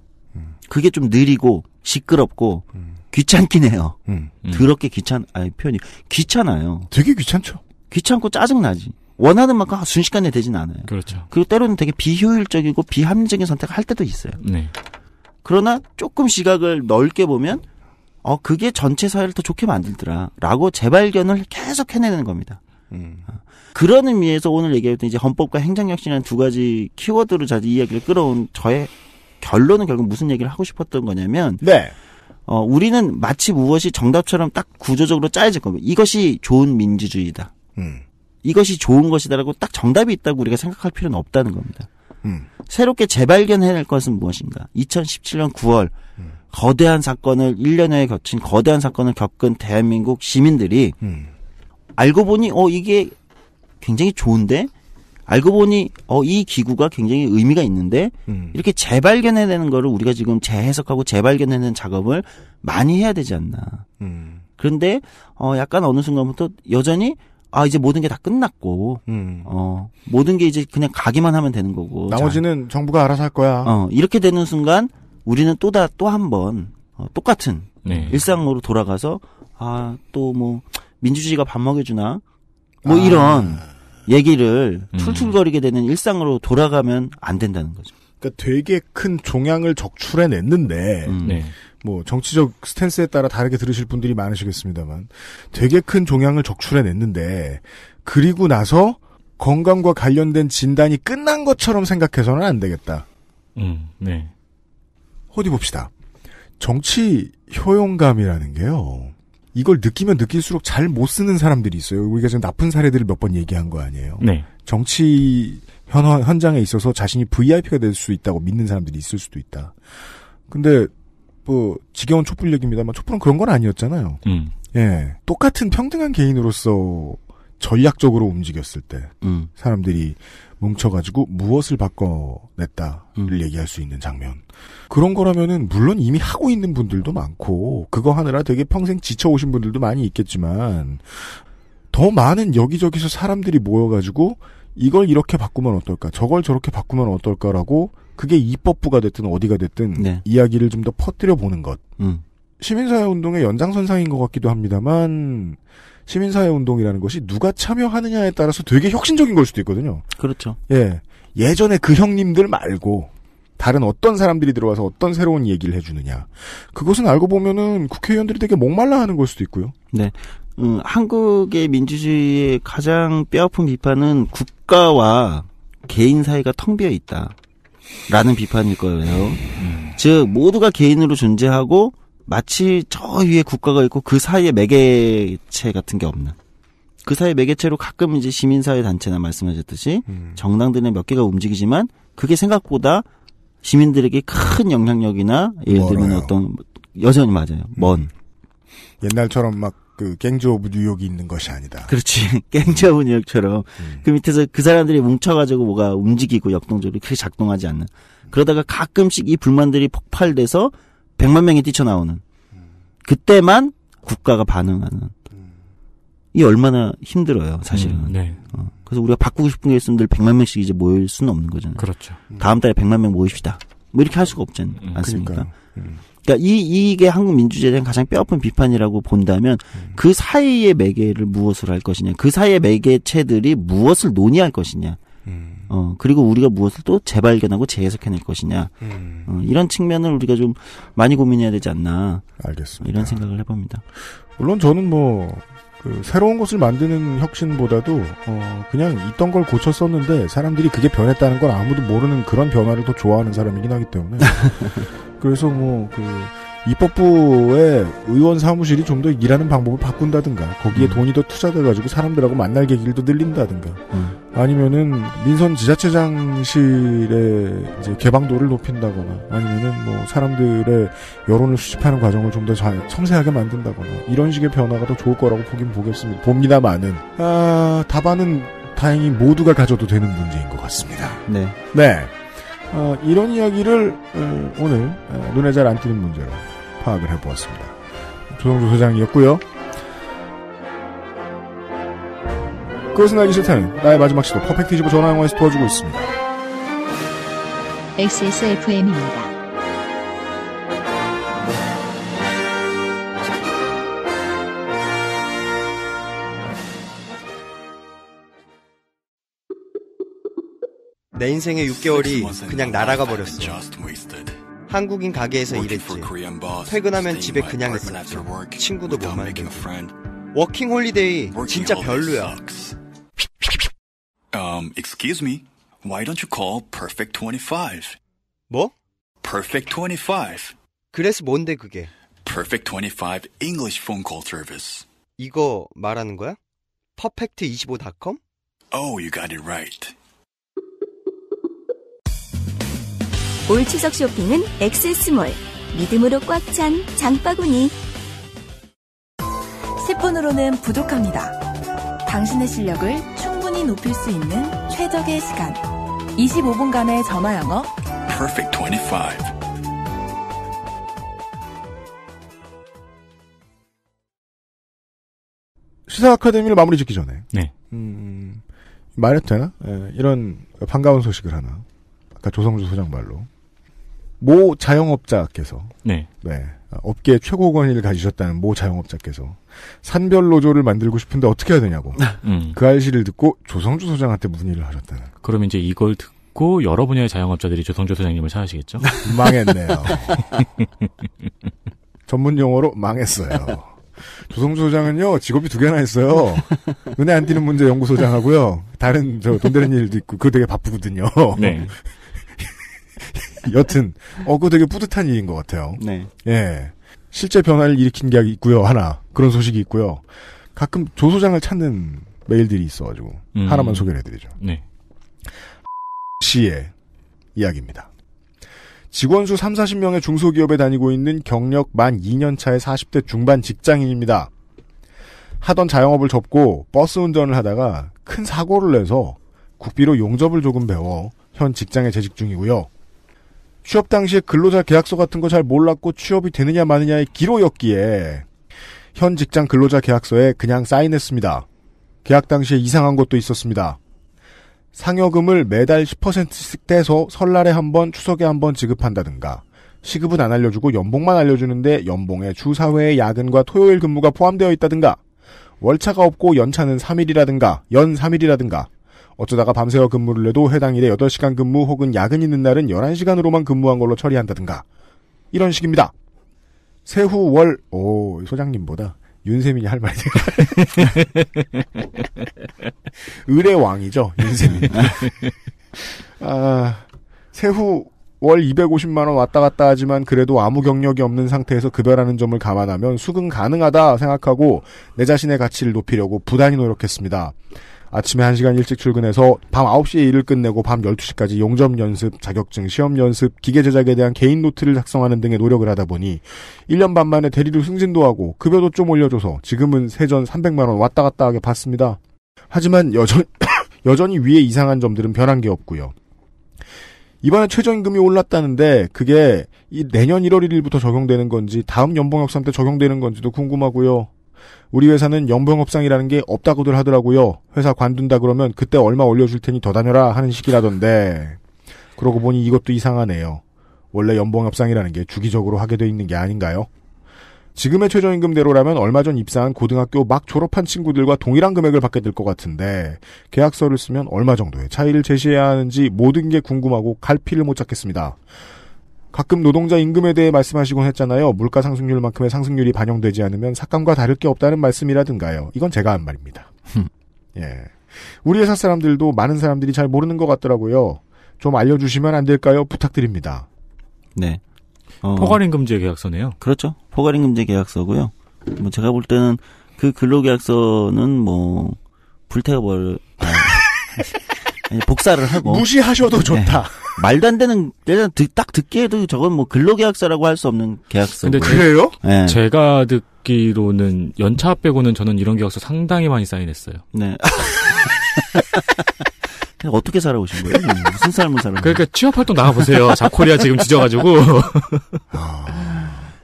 그게 좀 느리고 시끄럽고 음. 귀찮긴 해요. 음. 음. 더럽게 귀찮 아니 표현이 귀찮아요. 되게 귀찮죠. 귀찮고 짜증 나지. 원하는 만큼 순식간에 되진 않아요. 그렇죠. 그리고 때로는 되게 비효율적이고 비합리적인 선택할 을 때도 있어요. 네. 그러나 조금 시각을 넓게 보면 어 그게 전체 사회를 더 좋게 만들더라라고 재발견을 계속 해내는 겁니다. 음. 어. 그런 의미에서 오늘 얘기했던 이제 헌법과 행정혁신이라는 두 가지 키워드로 자주 이야기를 끌어온 저의 결론은 결국 무슨 얘기를 하고 싶었던 거냐면 네. 어, 우리는 마치 무엇이 정답처럼 딱 구조적으로 짜여질 겁니다. 이것이 좋은 민주주의다. 음. 이것이 좋은 것이다라고 딱 정답이 있다고 우리가 생각할 필요는 없다는 겁니다. 음. 새롭게 재발견해낼 것은 무엇인가? 2017년 9월 음. 거대한 사건을 1년여에 겹친 거대한 사건을 겪은 대한민국 시민들이 음. 알고 보니 어 이게 굉장히 좋은데 알고 보니 어 이 기구가 굉장히 의미가 있는데 음. 이렇게 재발견해내는 거를 우리가 지금 재해석하고 재발견해내는 작업을 많이 해야 되지 않나. 음. 그런데 어 약간 어느 순간부터 여전히 아 이제 모든 게 다 끝났고 음. 어 모든 게 이제 그냥 가기만 하면 되는 거고 나머지는 자, 정부가 알아서 할 거야. 어 이렇게 되는 순간 우리는 또다 또 한번 어, 똑같은 네. 일상으로 돌아가서 아 또 뭐 민주주의가 밥 먹여주나 뭐 아. 이런 얘기를 툴툴거리게 음. 되는 일상으로 돌아가면 안 된다는 거죠. 그러니까 되게 큰 종양을 적출해 냈는데 음. 네. 뭐 정치적 스탠스에 따라 다르게 들으실 분들이 많으시겠습니다만 되게 큰 종양을 적출해 냈는데 그리고 나서 건강과 관련된 진단이 끝난 것처럼 생각해서는 안 되겠다. 음, 네. 어디 봅시다. 정치 효용감이라는 게요. 이걸 느끼면 느낄수록 잘 못 쓰는 사람들이 있어요. 우리가 지금 나쁜 사례들을 몇 번 얘기한 거 아니에요. 네. 정치 현, 현장에 있어서 자신이 VIP가 될 수 있다고 믿는 사람들이 있을 수도 있다. 근데 뭐 지겨운 촛불 얘기입니다만 촛불은 그런 건 아니었잖아요. 음. 예, 똑같은 평등한 개인으로서 전략적으로 움직였을 때 음. 사람들이 뭉쳐가지고 무엇을 바꿔냈다를 음. 얘기할 수 있는 장면. 그런 거라면은 물론 이미 하고 있는 분들도 많고 그거 하느라 되게 평생 지쳐 오신 분들도 많이 있겠지만 더 많은 여기저기서 사람들이 모여가지고 이걸 이렇게 바꾸면 어떨까 저걸 저렇게 바꾸면 어떨까라고 그게 입법부가 됐든 어디가 됐든 네. 이야기를 좀 더 퍼뜨려 보는 것 음. 시민사회 운동의 연장선상인 것 같기도 합니다만 시민사회 운동이라는 것이 누가 참여하느냐에 따라서 되게 혁신적인 걸 수도 있거든요. 그렇죠. 예. 예전에 그 형님들 말고 다른 어떤 사람들이 들어와서 어떤 새로운 얘기를 해주느냐. 그것은 알고 보면은 국회의원들이 되게 목말라 하는 걸 수도 있고요. 네. 음, 한국의 민주주의의 가장 뼈아픈 비판은 국가와 개인 사이가 텅 비어 있다. 라는 비판일 거예요. 음. 즉, 모두가 개인으로 존재하고 마치 저 위에 국가가 있고 그 사이에 매개체 같은 게 없는. 그 사이 매개체로 가끔 이제 시민사회 단체나 말씀하셨듯이 음. 정당들은 몇 개가 움직이지만 그게 생각보다 시민들에게 큰 영향력이나 예를 들면 어 어떤 여전히 맞아요. 음. 먼 음. 옛날처럼 막 그 갱즈 오브 뉴욕이 있는 것이 아니다. 그렇지. 갱즈 음. 오브 뉴욕처럼 음. 그 밑에서 그 사람들이 뭉쳐가지고 뭐가 움직이고 역동적으로 크게 작동하지 않는. 그러다가 가끔씩 이 불만들이 폭발돼서 100만 명이 뛰쳐나오는. 음. 그때만 국가가 반응하는. 이 얼마나 힘들어요, 사실은. 음, 네. 어, 그래서 우리가 바꾸고 싶은 게 있으면 늘 100만 명씩 이제 모일 수는 없는 거잖아요. 그렇죠. 음. 다음 달에 100만 명 모입시다. 뭐 이렇게 할 수가 없지 않, 음, 습니까 음. 그러니까 이 이게 한국 민주주의에 대한 가장 뼈아픈 비판이라고 본다면 그 사이의 매개를 무엇을 할 것이냐, 그 사이의 매개체들이 무엇을 논의할 것이냐, 어 그리고 우리가 무엇을 또 재발견하고 재해석해낼 것이냐, 어, 이런 측면을 우리가 좀 많이 고민해야 되지 않나, 알겠습니다. 이런 생각을 해봅니다. 물론 저는 뭐그 새로운 것을 만드는 혁신보다도 어 그냥 있던 걸 고쳤었는데 사람들이 그게 변했다는 걸 아무도 모르는 그런 변화를 더 좋아하는 사람이긴 하기 때문에 그래서 뭐그 입법부의 의원 사무실이 좀 더 일하는 방법을 바꾼다든가 거기에 음. 돈이 더 투자돼가지고 사람들하고 만날 계기를도 늘린다든가 음. 아니면은 민선 지자체장실의 이제 개방도를 높인다거나 아니면은 뭐 사람들의 여론을 수집하는 과정을 좀 더 섬세하게 만든다거나 이런 식의 변화가 더 좋을 거라고 보긴 보겠습니다. 봅니다만은 아, 답안은 다행히 모두가 가져도 되는 문제인 것 같습니다. 네. 네. 아, 이런 이야기를 어, 오늘 어, 눈에 잘 안 띄는 문제로 파악을 해보았습니다. 조성주 소장이었고요. 그것은 알기 싫다는 나의 마지막 시도 퍼펙트 집버 전화영화에서 도와주고 있습니다. XSFM입니다. 내 인생의 6개월이 그냥 날아가 버렸어. 한국인 가게에서 일했지. 퇴근하면 집에 그냥 있었지. 친구도 못 만들고. 워킹 홀리데이 진짜 별로야. Um, excuse me. Why don't you call Perfect 25? 뭐? Perfect 25. 그래서 뭔데 그게? Perfect 25 English phone call service. 이거 말하는 거야? perfect25.com? Oh, you got it right. 올 추석 쇼핑은 엑세스몰. 믿음으로 꽉 찬 장바구니. 10분으로는 부족합니다. 당신의 실력을 충분히 높일 수 있는 최적의 시간. 25분간의 전화 영어. Perfect 25. 시사 아카데미를 마무리 짓기 전에 네. 음, 말해도 되나? 에, 예, 이런 반가운 소식을 하나 아까 조성주 소장 말로 모 자영업자께서 네. 네. 업계 최고 권위를 가지셨다는 모 자영업자께서 산별 노조를 만들고 싶은데 어떻게 해야 되냐고 음. 그 알씨를 듣고 조성주 소장한테 문의를 하셨다는. 그럼 이제 이걸 듣고 여러 분야의 자영업자들이 조성주 소장님을 찾으시겠죠? 망했네요. 전문 용어로 망했어요. 조성주 소장은요 직업이 두 개나 있어요. 눈에 안 띄는 문제 연구소장하고요. 다른 저 돈 되는 일도 있고 그거 되게 바쁘거든요. 네. 여튼 어 그거 되게 뿌듯한 일인 것 같아요. 네. 예. 실제 변화를 일으킨 게 있고요. 하나 그런 소식이 있고요. 가끔 조 소장을 찾는 메일들이 있어가지고 음. 하나만 소개를 해드리죠. 네. 씨의 이야기입니다. 직원 수 3, 40명의 중소기업에 다니고 있는 경력 만 2년 차의 40대 중반 직장인입니다. 하던 자영업을 접고 버스 운전을 하다가 큰 사고를 내서 국비로 용접을 조금 배워 현 직장에 재직 중이고요. 취업 당시에 근로자 계약서 같은 거 잘 몰랐고 취업이 되느냐 마느냐의 기로였기에 현 직장 근로자 계약서에 그냥 사인했습니다. 계약 당시에 이상한 것도 있었습니다. 상여금을 매달 10%씩 떼서 설날에 한 번, 추석에 한번 지급한다든가 시급은 안 알려주고 연봉만 알려주는데 연봉에 주사회의 야근과 토요일 근무가 포함되어 있다든가 월차가 없고 연차는 3일이라든가 연 3일이라든가 어쩌다가 밤새워 근무를 해도 해당 일에 8시간 근무 혹은 야근 있는 날은 11시간으로만 근무한 걸로 처리한다든가. 이런 식입니다. 세후 월, 오, 소장님보다 윤세민이 할 말이 을의 왕이죠, 윤세민. 아, 세후 월 250만원 왔다 갔다 하지만 그래도 아무 경력이 없는 상태에서 급여라는 점을 감안하면 수긍 가능하다 생각하고 내 자신의 가치를 높이려고 부단히 노력했습니다. 아침에 1시간 일찍 출근해서 밤 9시에 일을 끝내고 밤 12시까지 용접 연습, 자격증, 시험 연습, 기계 제작에 대한 개인 노트를 작성하는 등의 노력을 하다 보니 1년 반 만에 대리로 승진도 하고 급여도 좀 올려줘서 지금은 세전 300만 원 왔다 갔다 하게 받습니다. 하지만 여전 여전히 위에 이상한 점들은 변한 게 없고요. 이번에 최저임금이 올랐다는데 그게 내년 1월 1일부터 적용되는 건지 다음 연봉 협상 때 적용되는 건지도 궁금하고요. 우리 회사는 연봉 협상이라는 게 없다고들 하더라고요. 회사 관둔다 그러면 그때 얼마 올려줄 테니 더 다녀라 하는 식이라던데. 그러고 보니 이것도 이상하네요. 원래 연봉 협상이라는 게 주기적으로 하게 돼 있는 게 아닌가요? 지금의 최저임금대로라면 얼마 전 입사한 고등학교 막 졸업한 친구들과 동일한 금액을 받게 될 것 같은데 계약서를 쓰면 얼마 정도의 차이를 제시해야 하는지 모든 게 궁금하고 갈피를 못찾겠습니다 가끔 노동자 임금에 대해 말씀하시곤 했잖아요. 물가 상승률만큼의 상승률이 반영되지 않으면 삭감과 다를 게 없다는 말씀이라든가요. 이건 제가 한 말입니다. 예. 우리 회사 사람들도 많은 사람들이 잘 모르는 것 같더라고요. 좀 알려주시면 안 될까요? 부탁드립니다. 네. 어, 포괄임금제 계약서네요. 그렇죠. 포괄임금제 계약서고요. 뭐 제가 볼 때는 그 근로계약서는 뭐 불태워버려. 아, 아니, 복사를 하고 무시하셔도 좋다. 네. 말도 안 되는 일단 딱 듣기에도 저건 뭐 근로계약서라고 할 수 없는 계약서. 근데 그래요? 네. 제가 듣기로는 연차 빼고는 저는 이런 계약서 상당히 많이 사인했어요. 네. 어떻게 살아오신 거예요? 무슨 삶을 살아? 그러니까 취업 활동 나가 보세요. 자코리아 지금 지져가지고.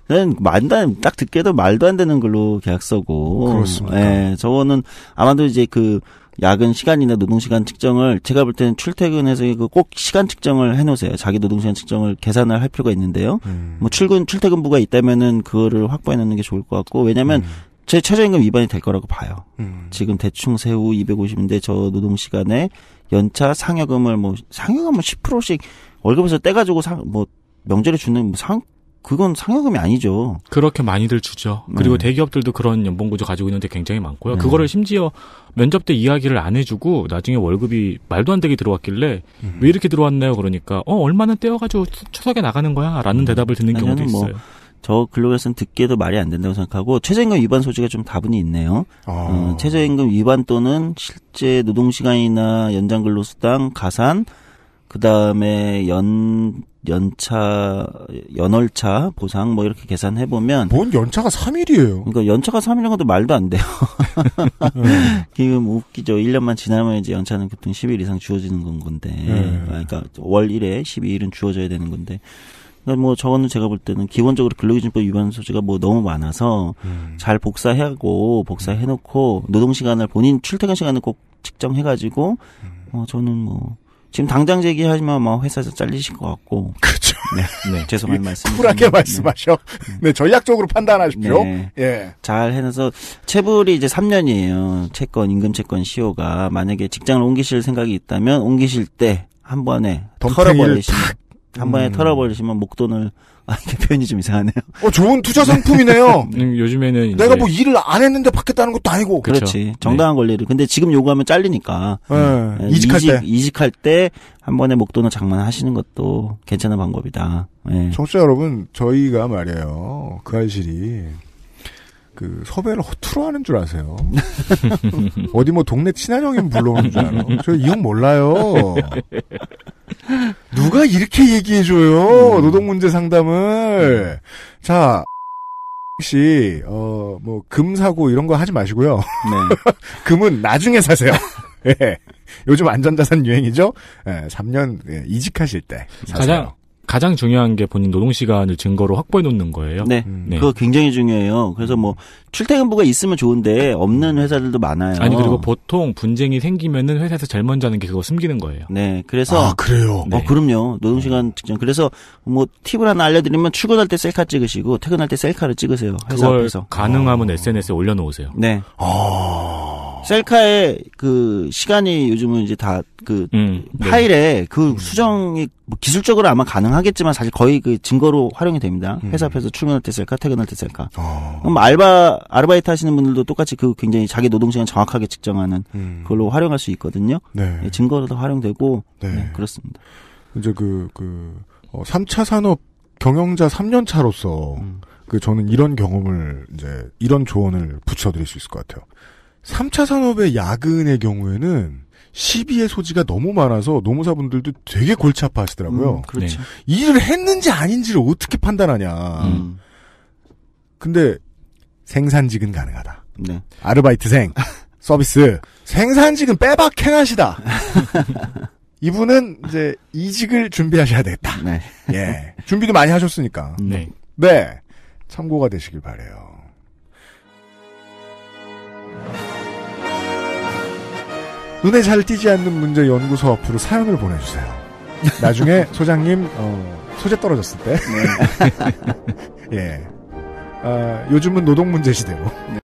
그 말도 안, 딱 듣게도 말도 안 되는 걸로 계약서고. 그렇습니까? 예, 저거는 아마도 이제 그 야근 시간이나 노동 시간 측정을 제가 볼 때는 출퇴근해서 꼭 시간 측정을 해놓으세요. 자기 노동 시간 측정을 계산을 할 필요가 있는데요. 음. 뭐 출근 출퇴근부가 있다면은 그거를 확보해 놓는 게 좋을 것 같고 왜냐하면 음. 최저임금 위반이 될 거라고 봐요. 음. 지금 대충 세후 250인데 저 노동 시간에 연차 상여금을 뭐 상여금 뭐 10%씩 월급에서 떼가지고 상뭐 명절에 주는 뭐상 그건 상여금이 아니죠. 그렇게 많이들 주죠. 그리고 네. 대기업들도 그런 연봉 구조 가지고 있는데 굉장히 많고요. 네. 그거를 심지어 면접 때 이야기를 안 해주고 나중에 월급이 말도 안 되게 들어왔길래 음. 왜 이렇게 들어왔나요? 그러니까 어 얼마는 떼어가지고 추석에 나가는 거야라는 음. 대답을 듣는 경우도 뭐 있어요. 저 근로자는 듣기에도 말이 안 된다고 생각하고 최저임금 위반 소지가 좀 다분히 있네요. 아. 어, 최저임금 위반 또는 실제 노동시간이나 연장근로수당, 가산, 그 다음에 연 연차 연월차 보상 뭐 이렇게 계산해 보면 뭔 연차가 3일이에요. 그러니까 연차가 3일인 것도 말도 안 돼요. 네. 지금 웃기죠. 1년만 지나면 이제 연차는 보통 10일 이상 주어지는 건 건데. 네. 그러니까 월1에 12일은 주어져야 되는 건데. 그러니까 뭐 저거는 제가 볼 때는 기본적으로 근로기준법 위반 소지가 뭐 너무 많아서 음. 잘 복사하고 복사해 놓고 노동 시간을 본인 출퇴근 시간을 꼭 측정해 가지고 어 음. 뭐 저는 뭐 지금 당장 제기하시면 뭐 회사에서 잘리실 것 같고. 그렇죠. 네, 네. 죄송한 말씀. 쿨하게 네. 말씀하셔. 네. 네, 전략적으로 판단하십시오. 네. 예. 잘 해서 체불이 이제 3년이에요. 채권 임금 채권 시효가 만약에 직장을 옮기실 생각이 있다면 옮기실 때 한 번에 털어버리시면 탁. 한 번에 음. 털어버리시면 목돈을 아, 이게 표현이 좀 이상하네요. 어, 좋은 투자 상품이네요. 네. 음, 요즘에는 내가 뭐 일을 안 했는데 받겠다는 것도 아니고. 그렇죠. 그렇지. 네. 정당한 네. 권리를. 근데 지금 요구하면 잘리니까. 네. 음, 네. 이직할 이직, 때. 이직할 때 한 번에 목돈을 장만하시는 것도 괜찮은 방법이다. 네. 청취자 여러분, 저희가 말이에요. 그 아실이 그 섭외를 허투루 하는 줄 아세요? 어디 뭐 동네 친한형인 불러오는 줄 알아? 저이 형 몰라요. 누가 이렇게 얘기해줘요? 음. 노동 문제 상담을. 자, 혹시 어 뭐 금 사고 이런 거 하지 마시고요. 네. 금은 나중에 사세요. 예. 요즘 안전자산 유행이죠. 예, 3년 예, 이직하실 때 사세요. 가장 가장 중요한 게 본인 노동 시간을 증거로 확보해 놓는 거예요. 네. 음. 네. 그거 굉장히 중요해요. 그래서 뭐 출퇴근부가 있으면 좋은데 네. 없는 회사들도 많아요. 아니 그리고 보통 분쟁이 생기면은 회사에서 제일 먼저 하는 게 그거 숨기는 거예요. 네. 그래서 아, 그래요. 어, 네. 어 그럼요. 노동 네. 시간 측정. 그래서 뭐 팁을 하나 알려 드리면 출근할 때 셀카 찍으시고 퇴근할 때 셀카를 찍으세요. 회사 그걸 앞에서. 가능하면 아. SNS에 올려 놓으세요. 네. 아. 셀카에 그 시간이 요즘은 이제 다그 음, 네. 파일에 그 수정이 뭐 기술적으로 아마 가능하겠지만 사실 거의 그 증거로 활용이 됩니다. 음. 회사 앞에서 출근할 때 셀카, 퇴근할 때 셀카. 어. 그럼 알바 아르바이트 하시는 분들도 똑같이 그 굉장히 자기 노동 시간 정확하게 측정하는 음. 그걸로 활용할 수 있거든요. 네. 네, 증거로도 활용되고 네. 네 그렇습니다. 이제 그그 그, 어, 3차 산업 경영자 3년 차로서 음. 그 저는 이런 경험을 이제 이런 조언을 붙여드릴 수 있을 것 같아요. 3차 산업의 야근의 경우에는 시비의 소지가 너무 많아서 노무사분들도 되게 골치 아파하시더라고요. 음, 그렇죠. 네. 일을 했는지 아닌지를 어떻게 판단하냐. 음. 근데 생산직은 가능하다. 네. 아르바이트생, 서비스, 생산직은 빼박 행하시다. 이분은 이제 이직을 준비하셔야 되겠다. 네. 예. 준비도 많이 하셨으니까. 네. 네. 참고가 되시길 바래요. 눈에 잘 띄지 않는 문제 연구소 앞으로 사연을 보내주세요. 나중에 소장님 어, 소재 떨어졌을 때. 네. 예. 아, 요즘은 노동 문제 시대고. 네.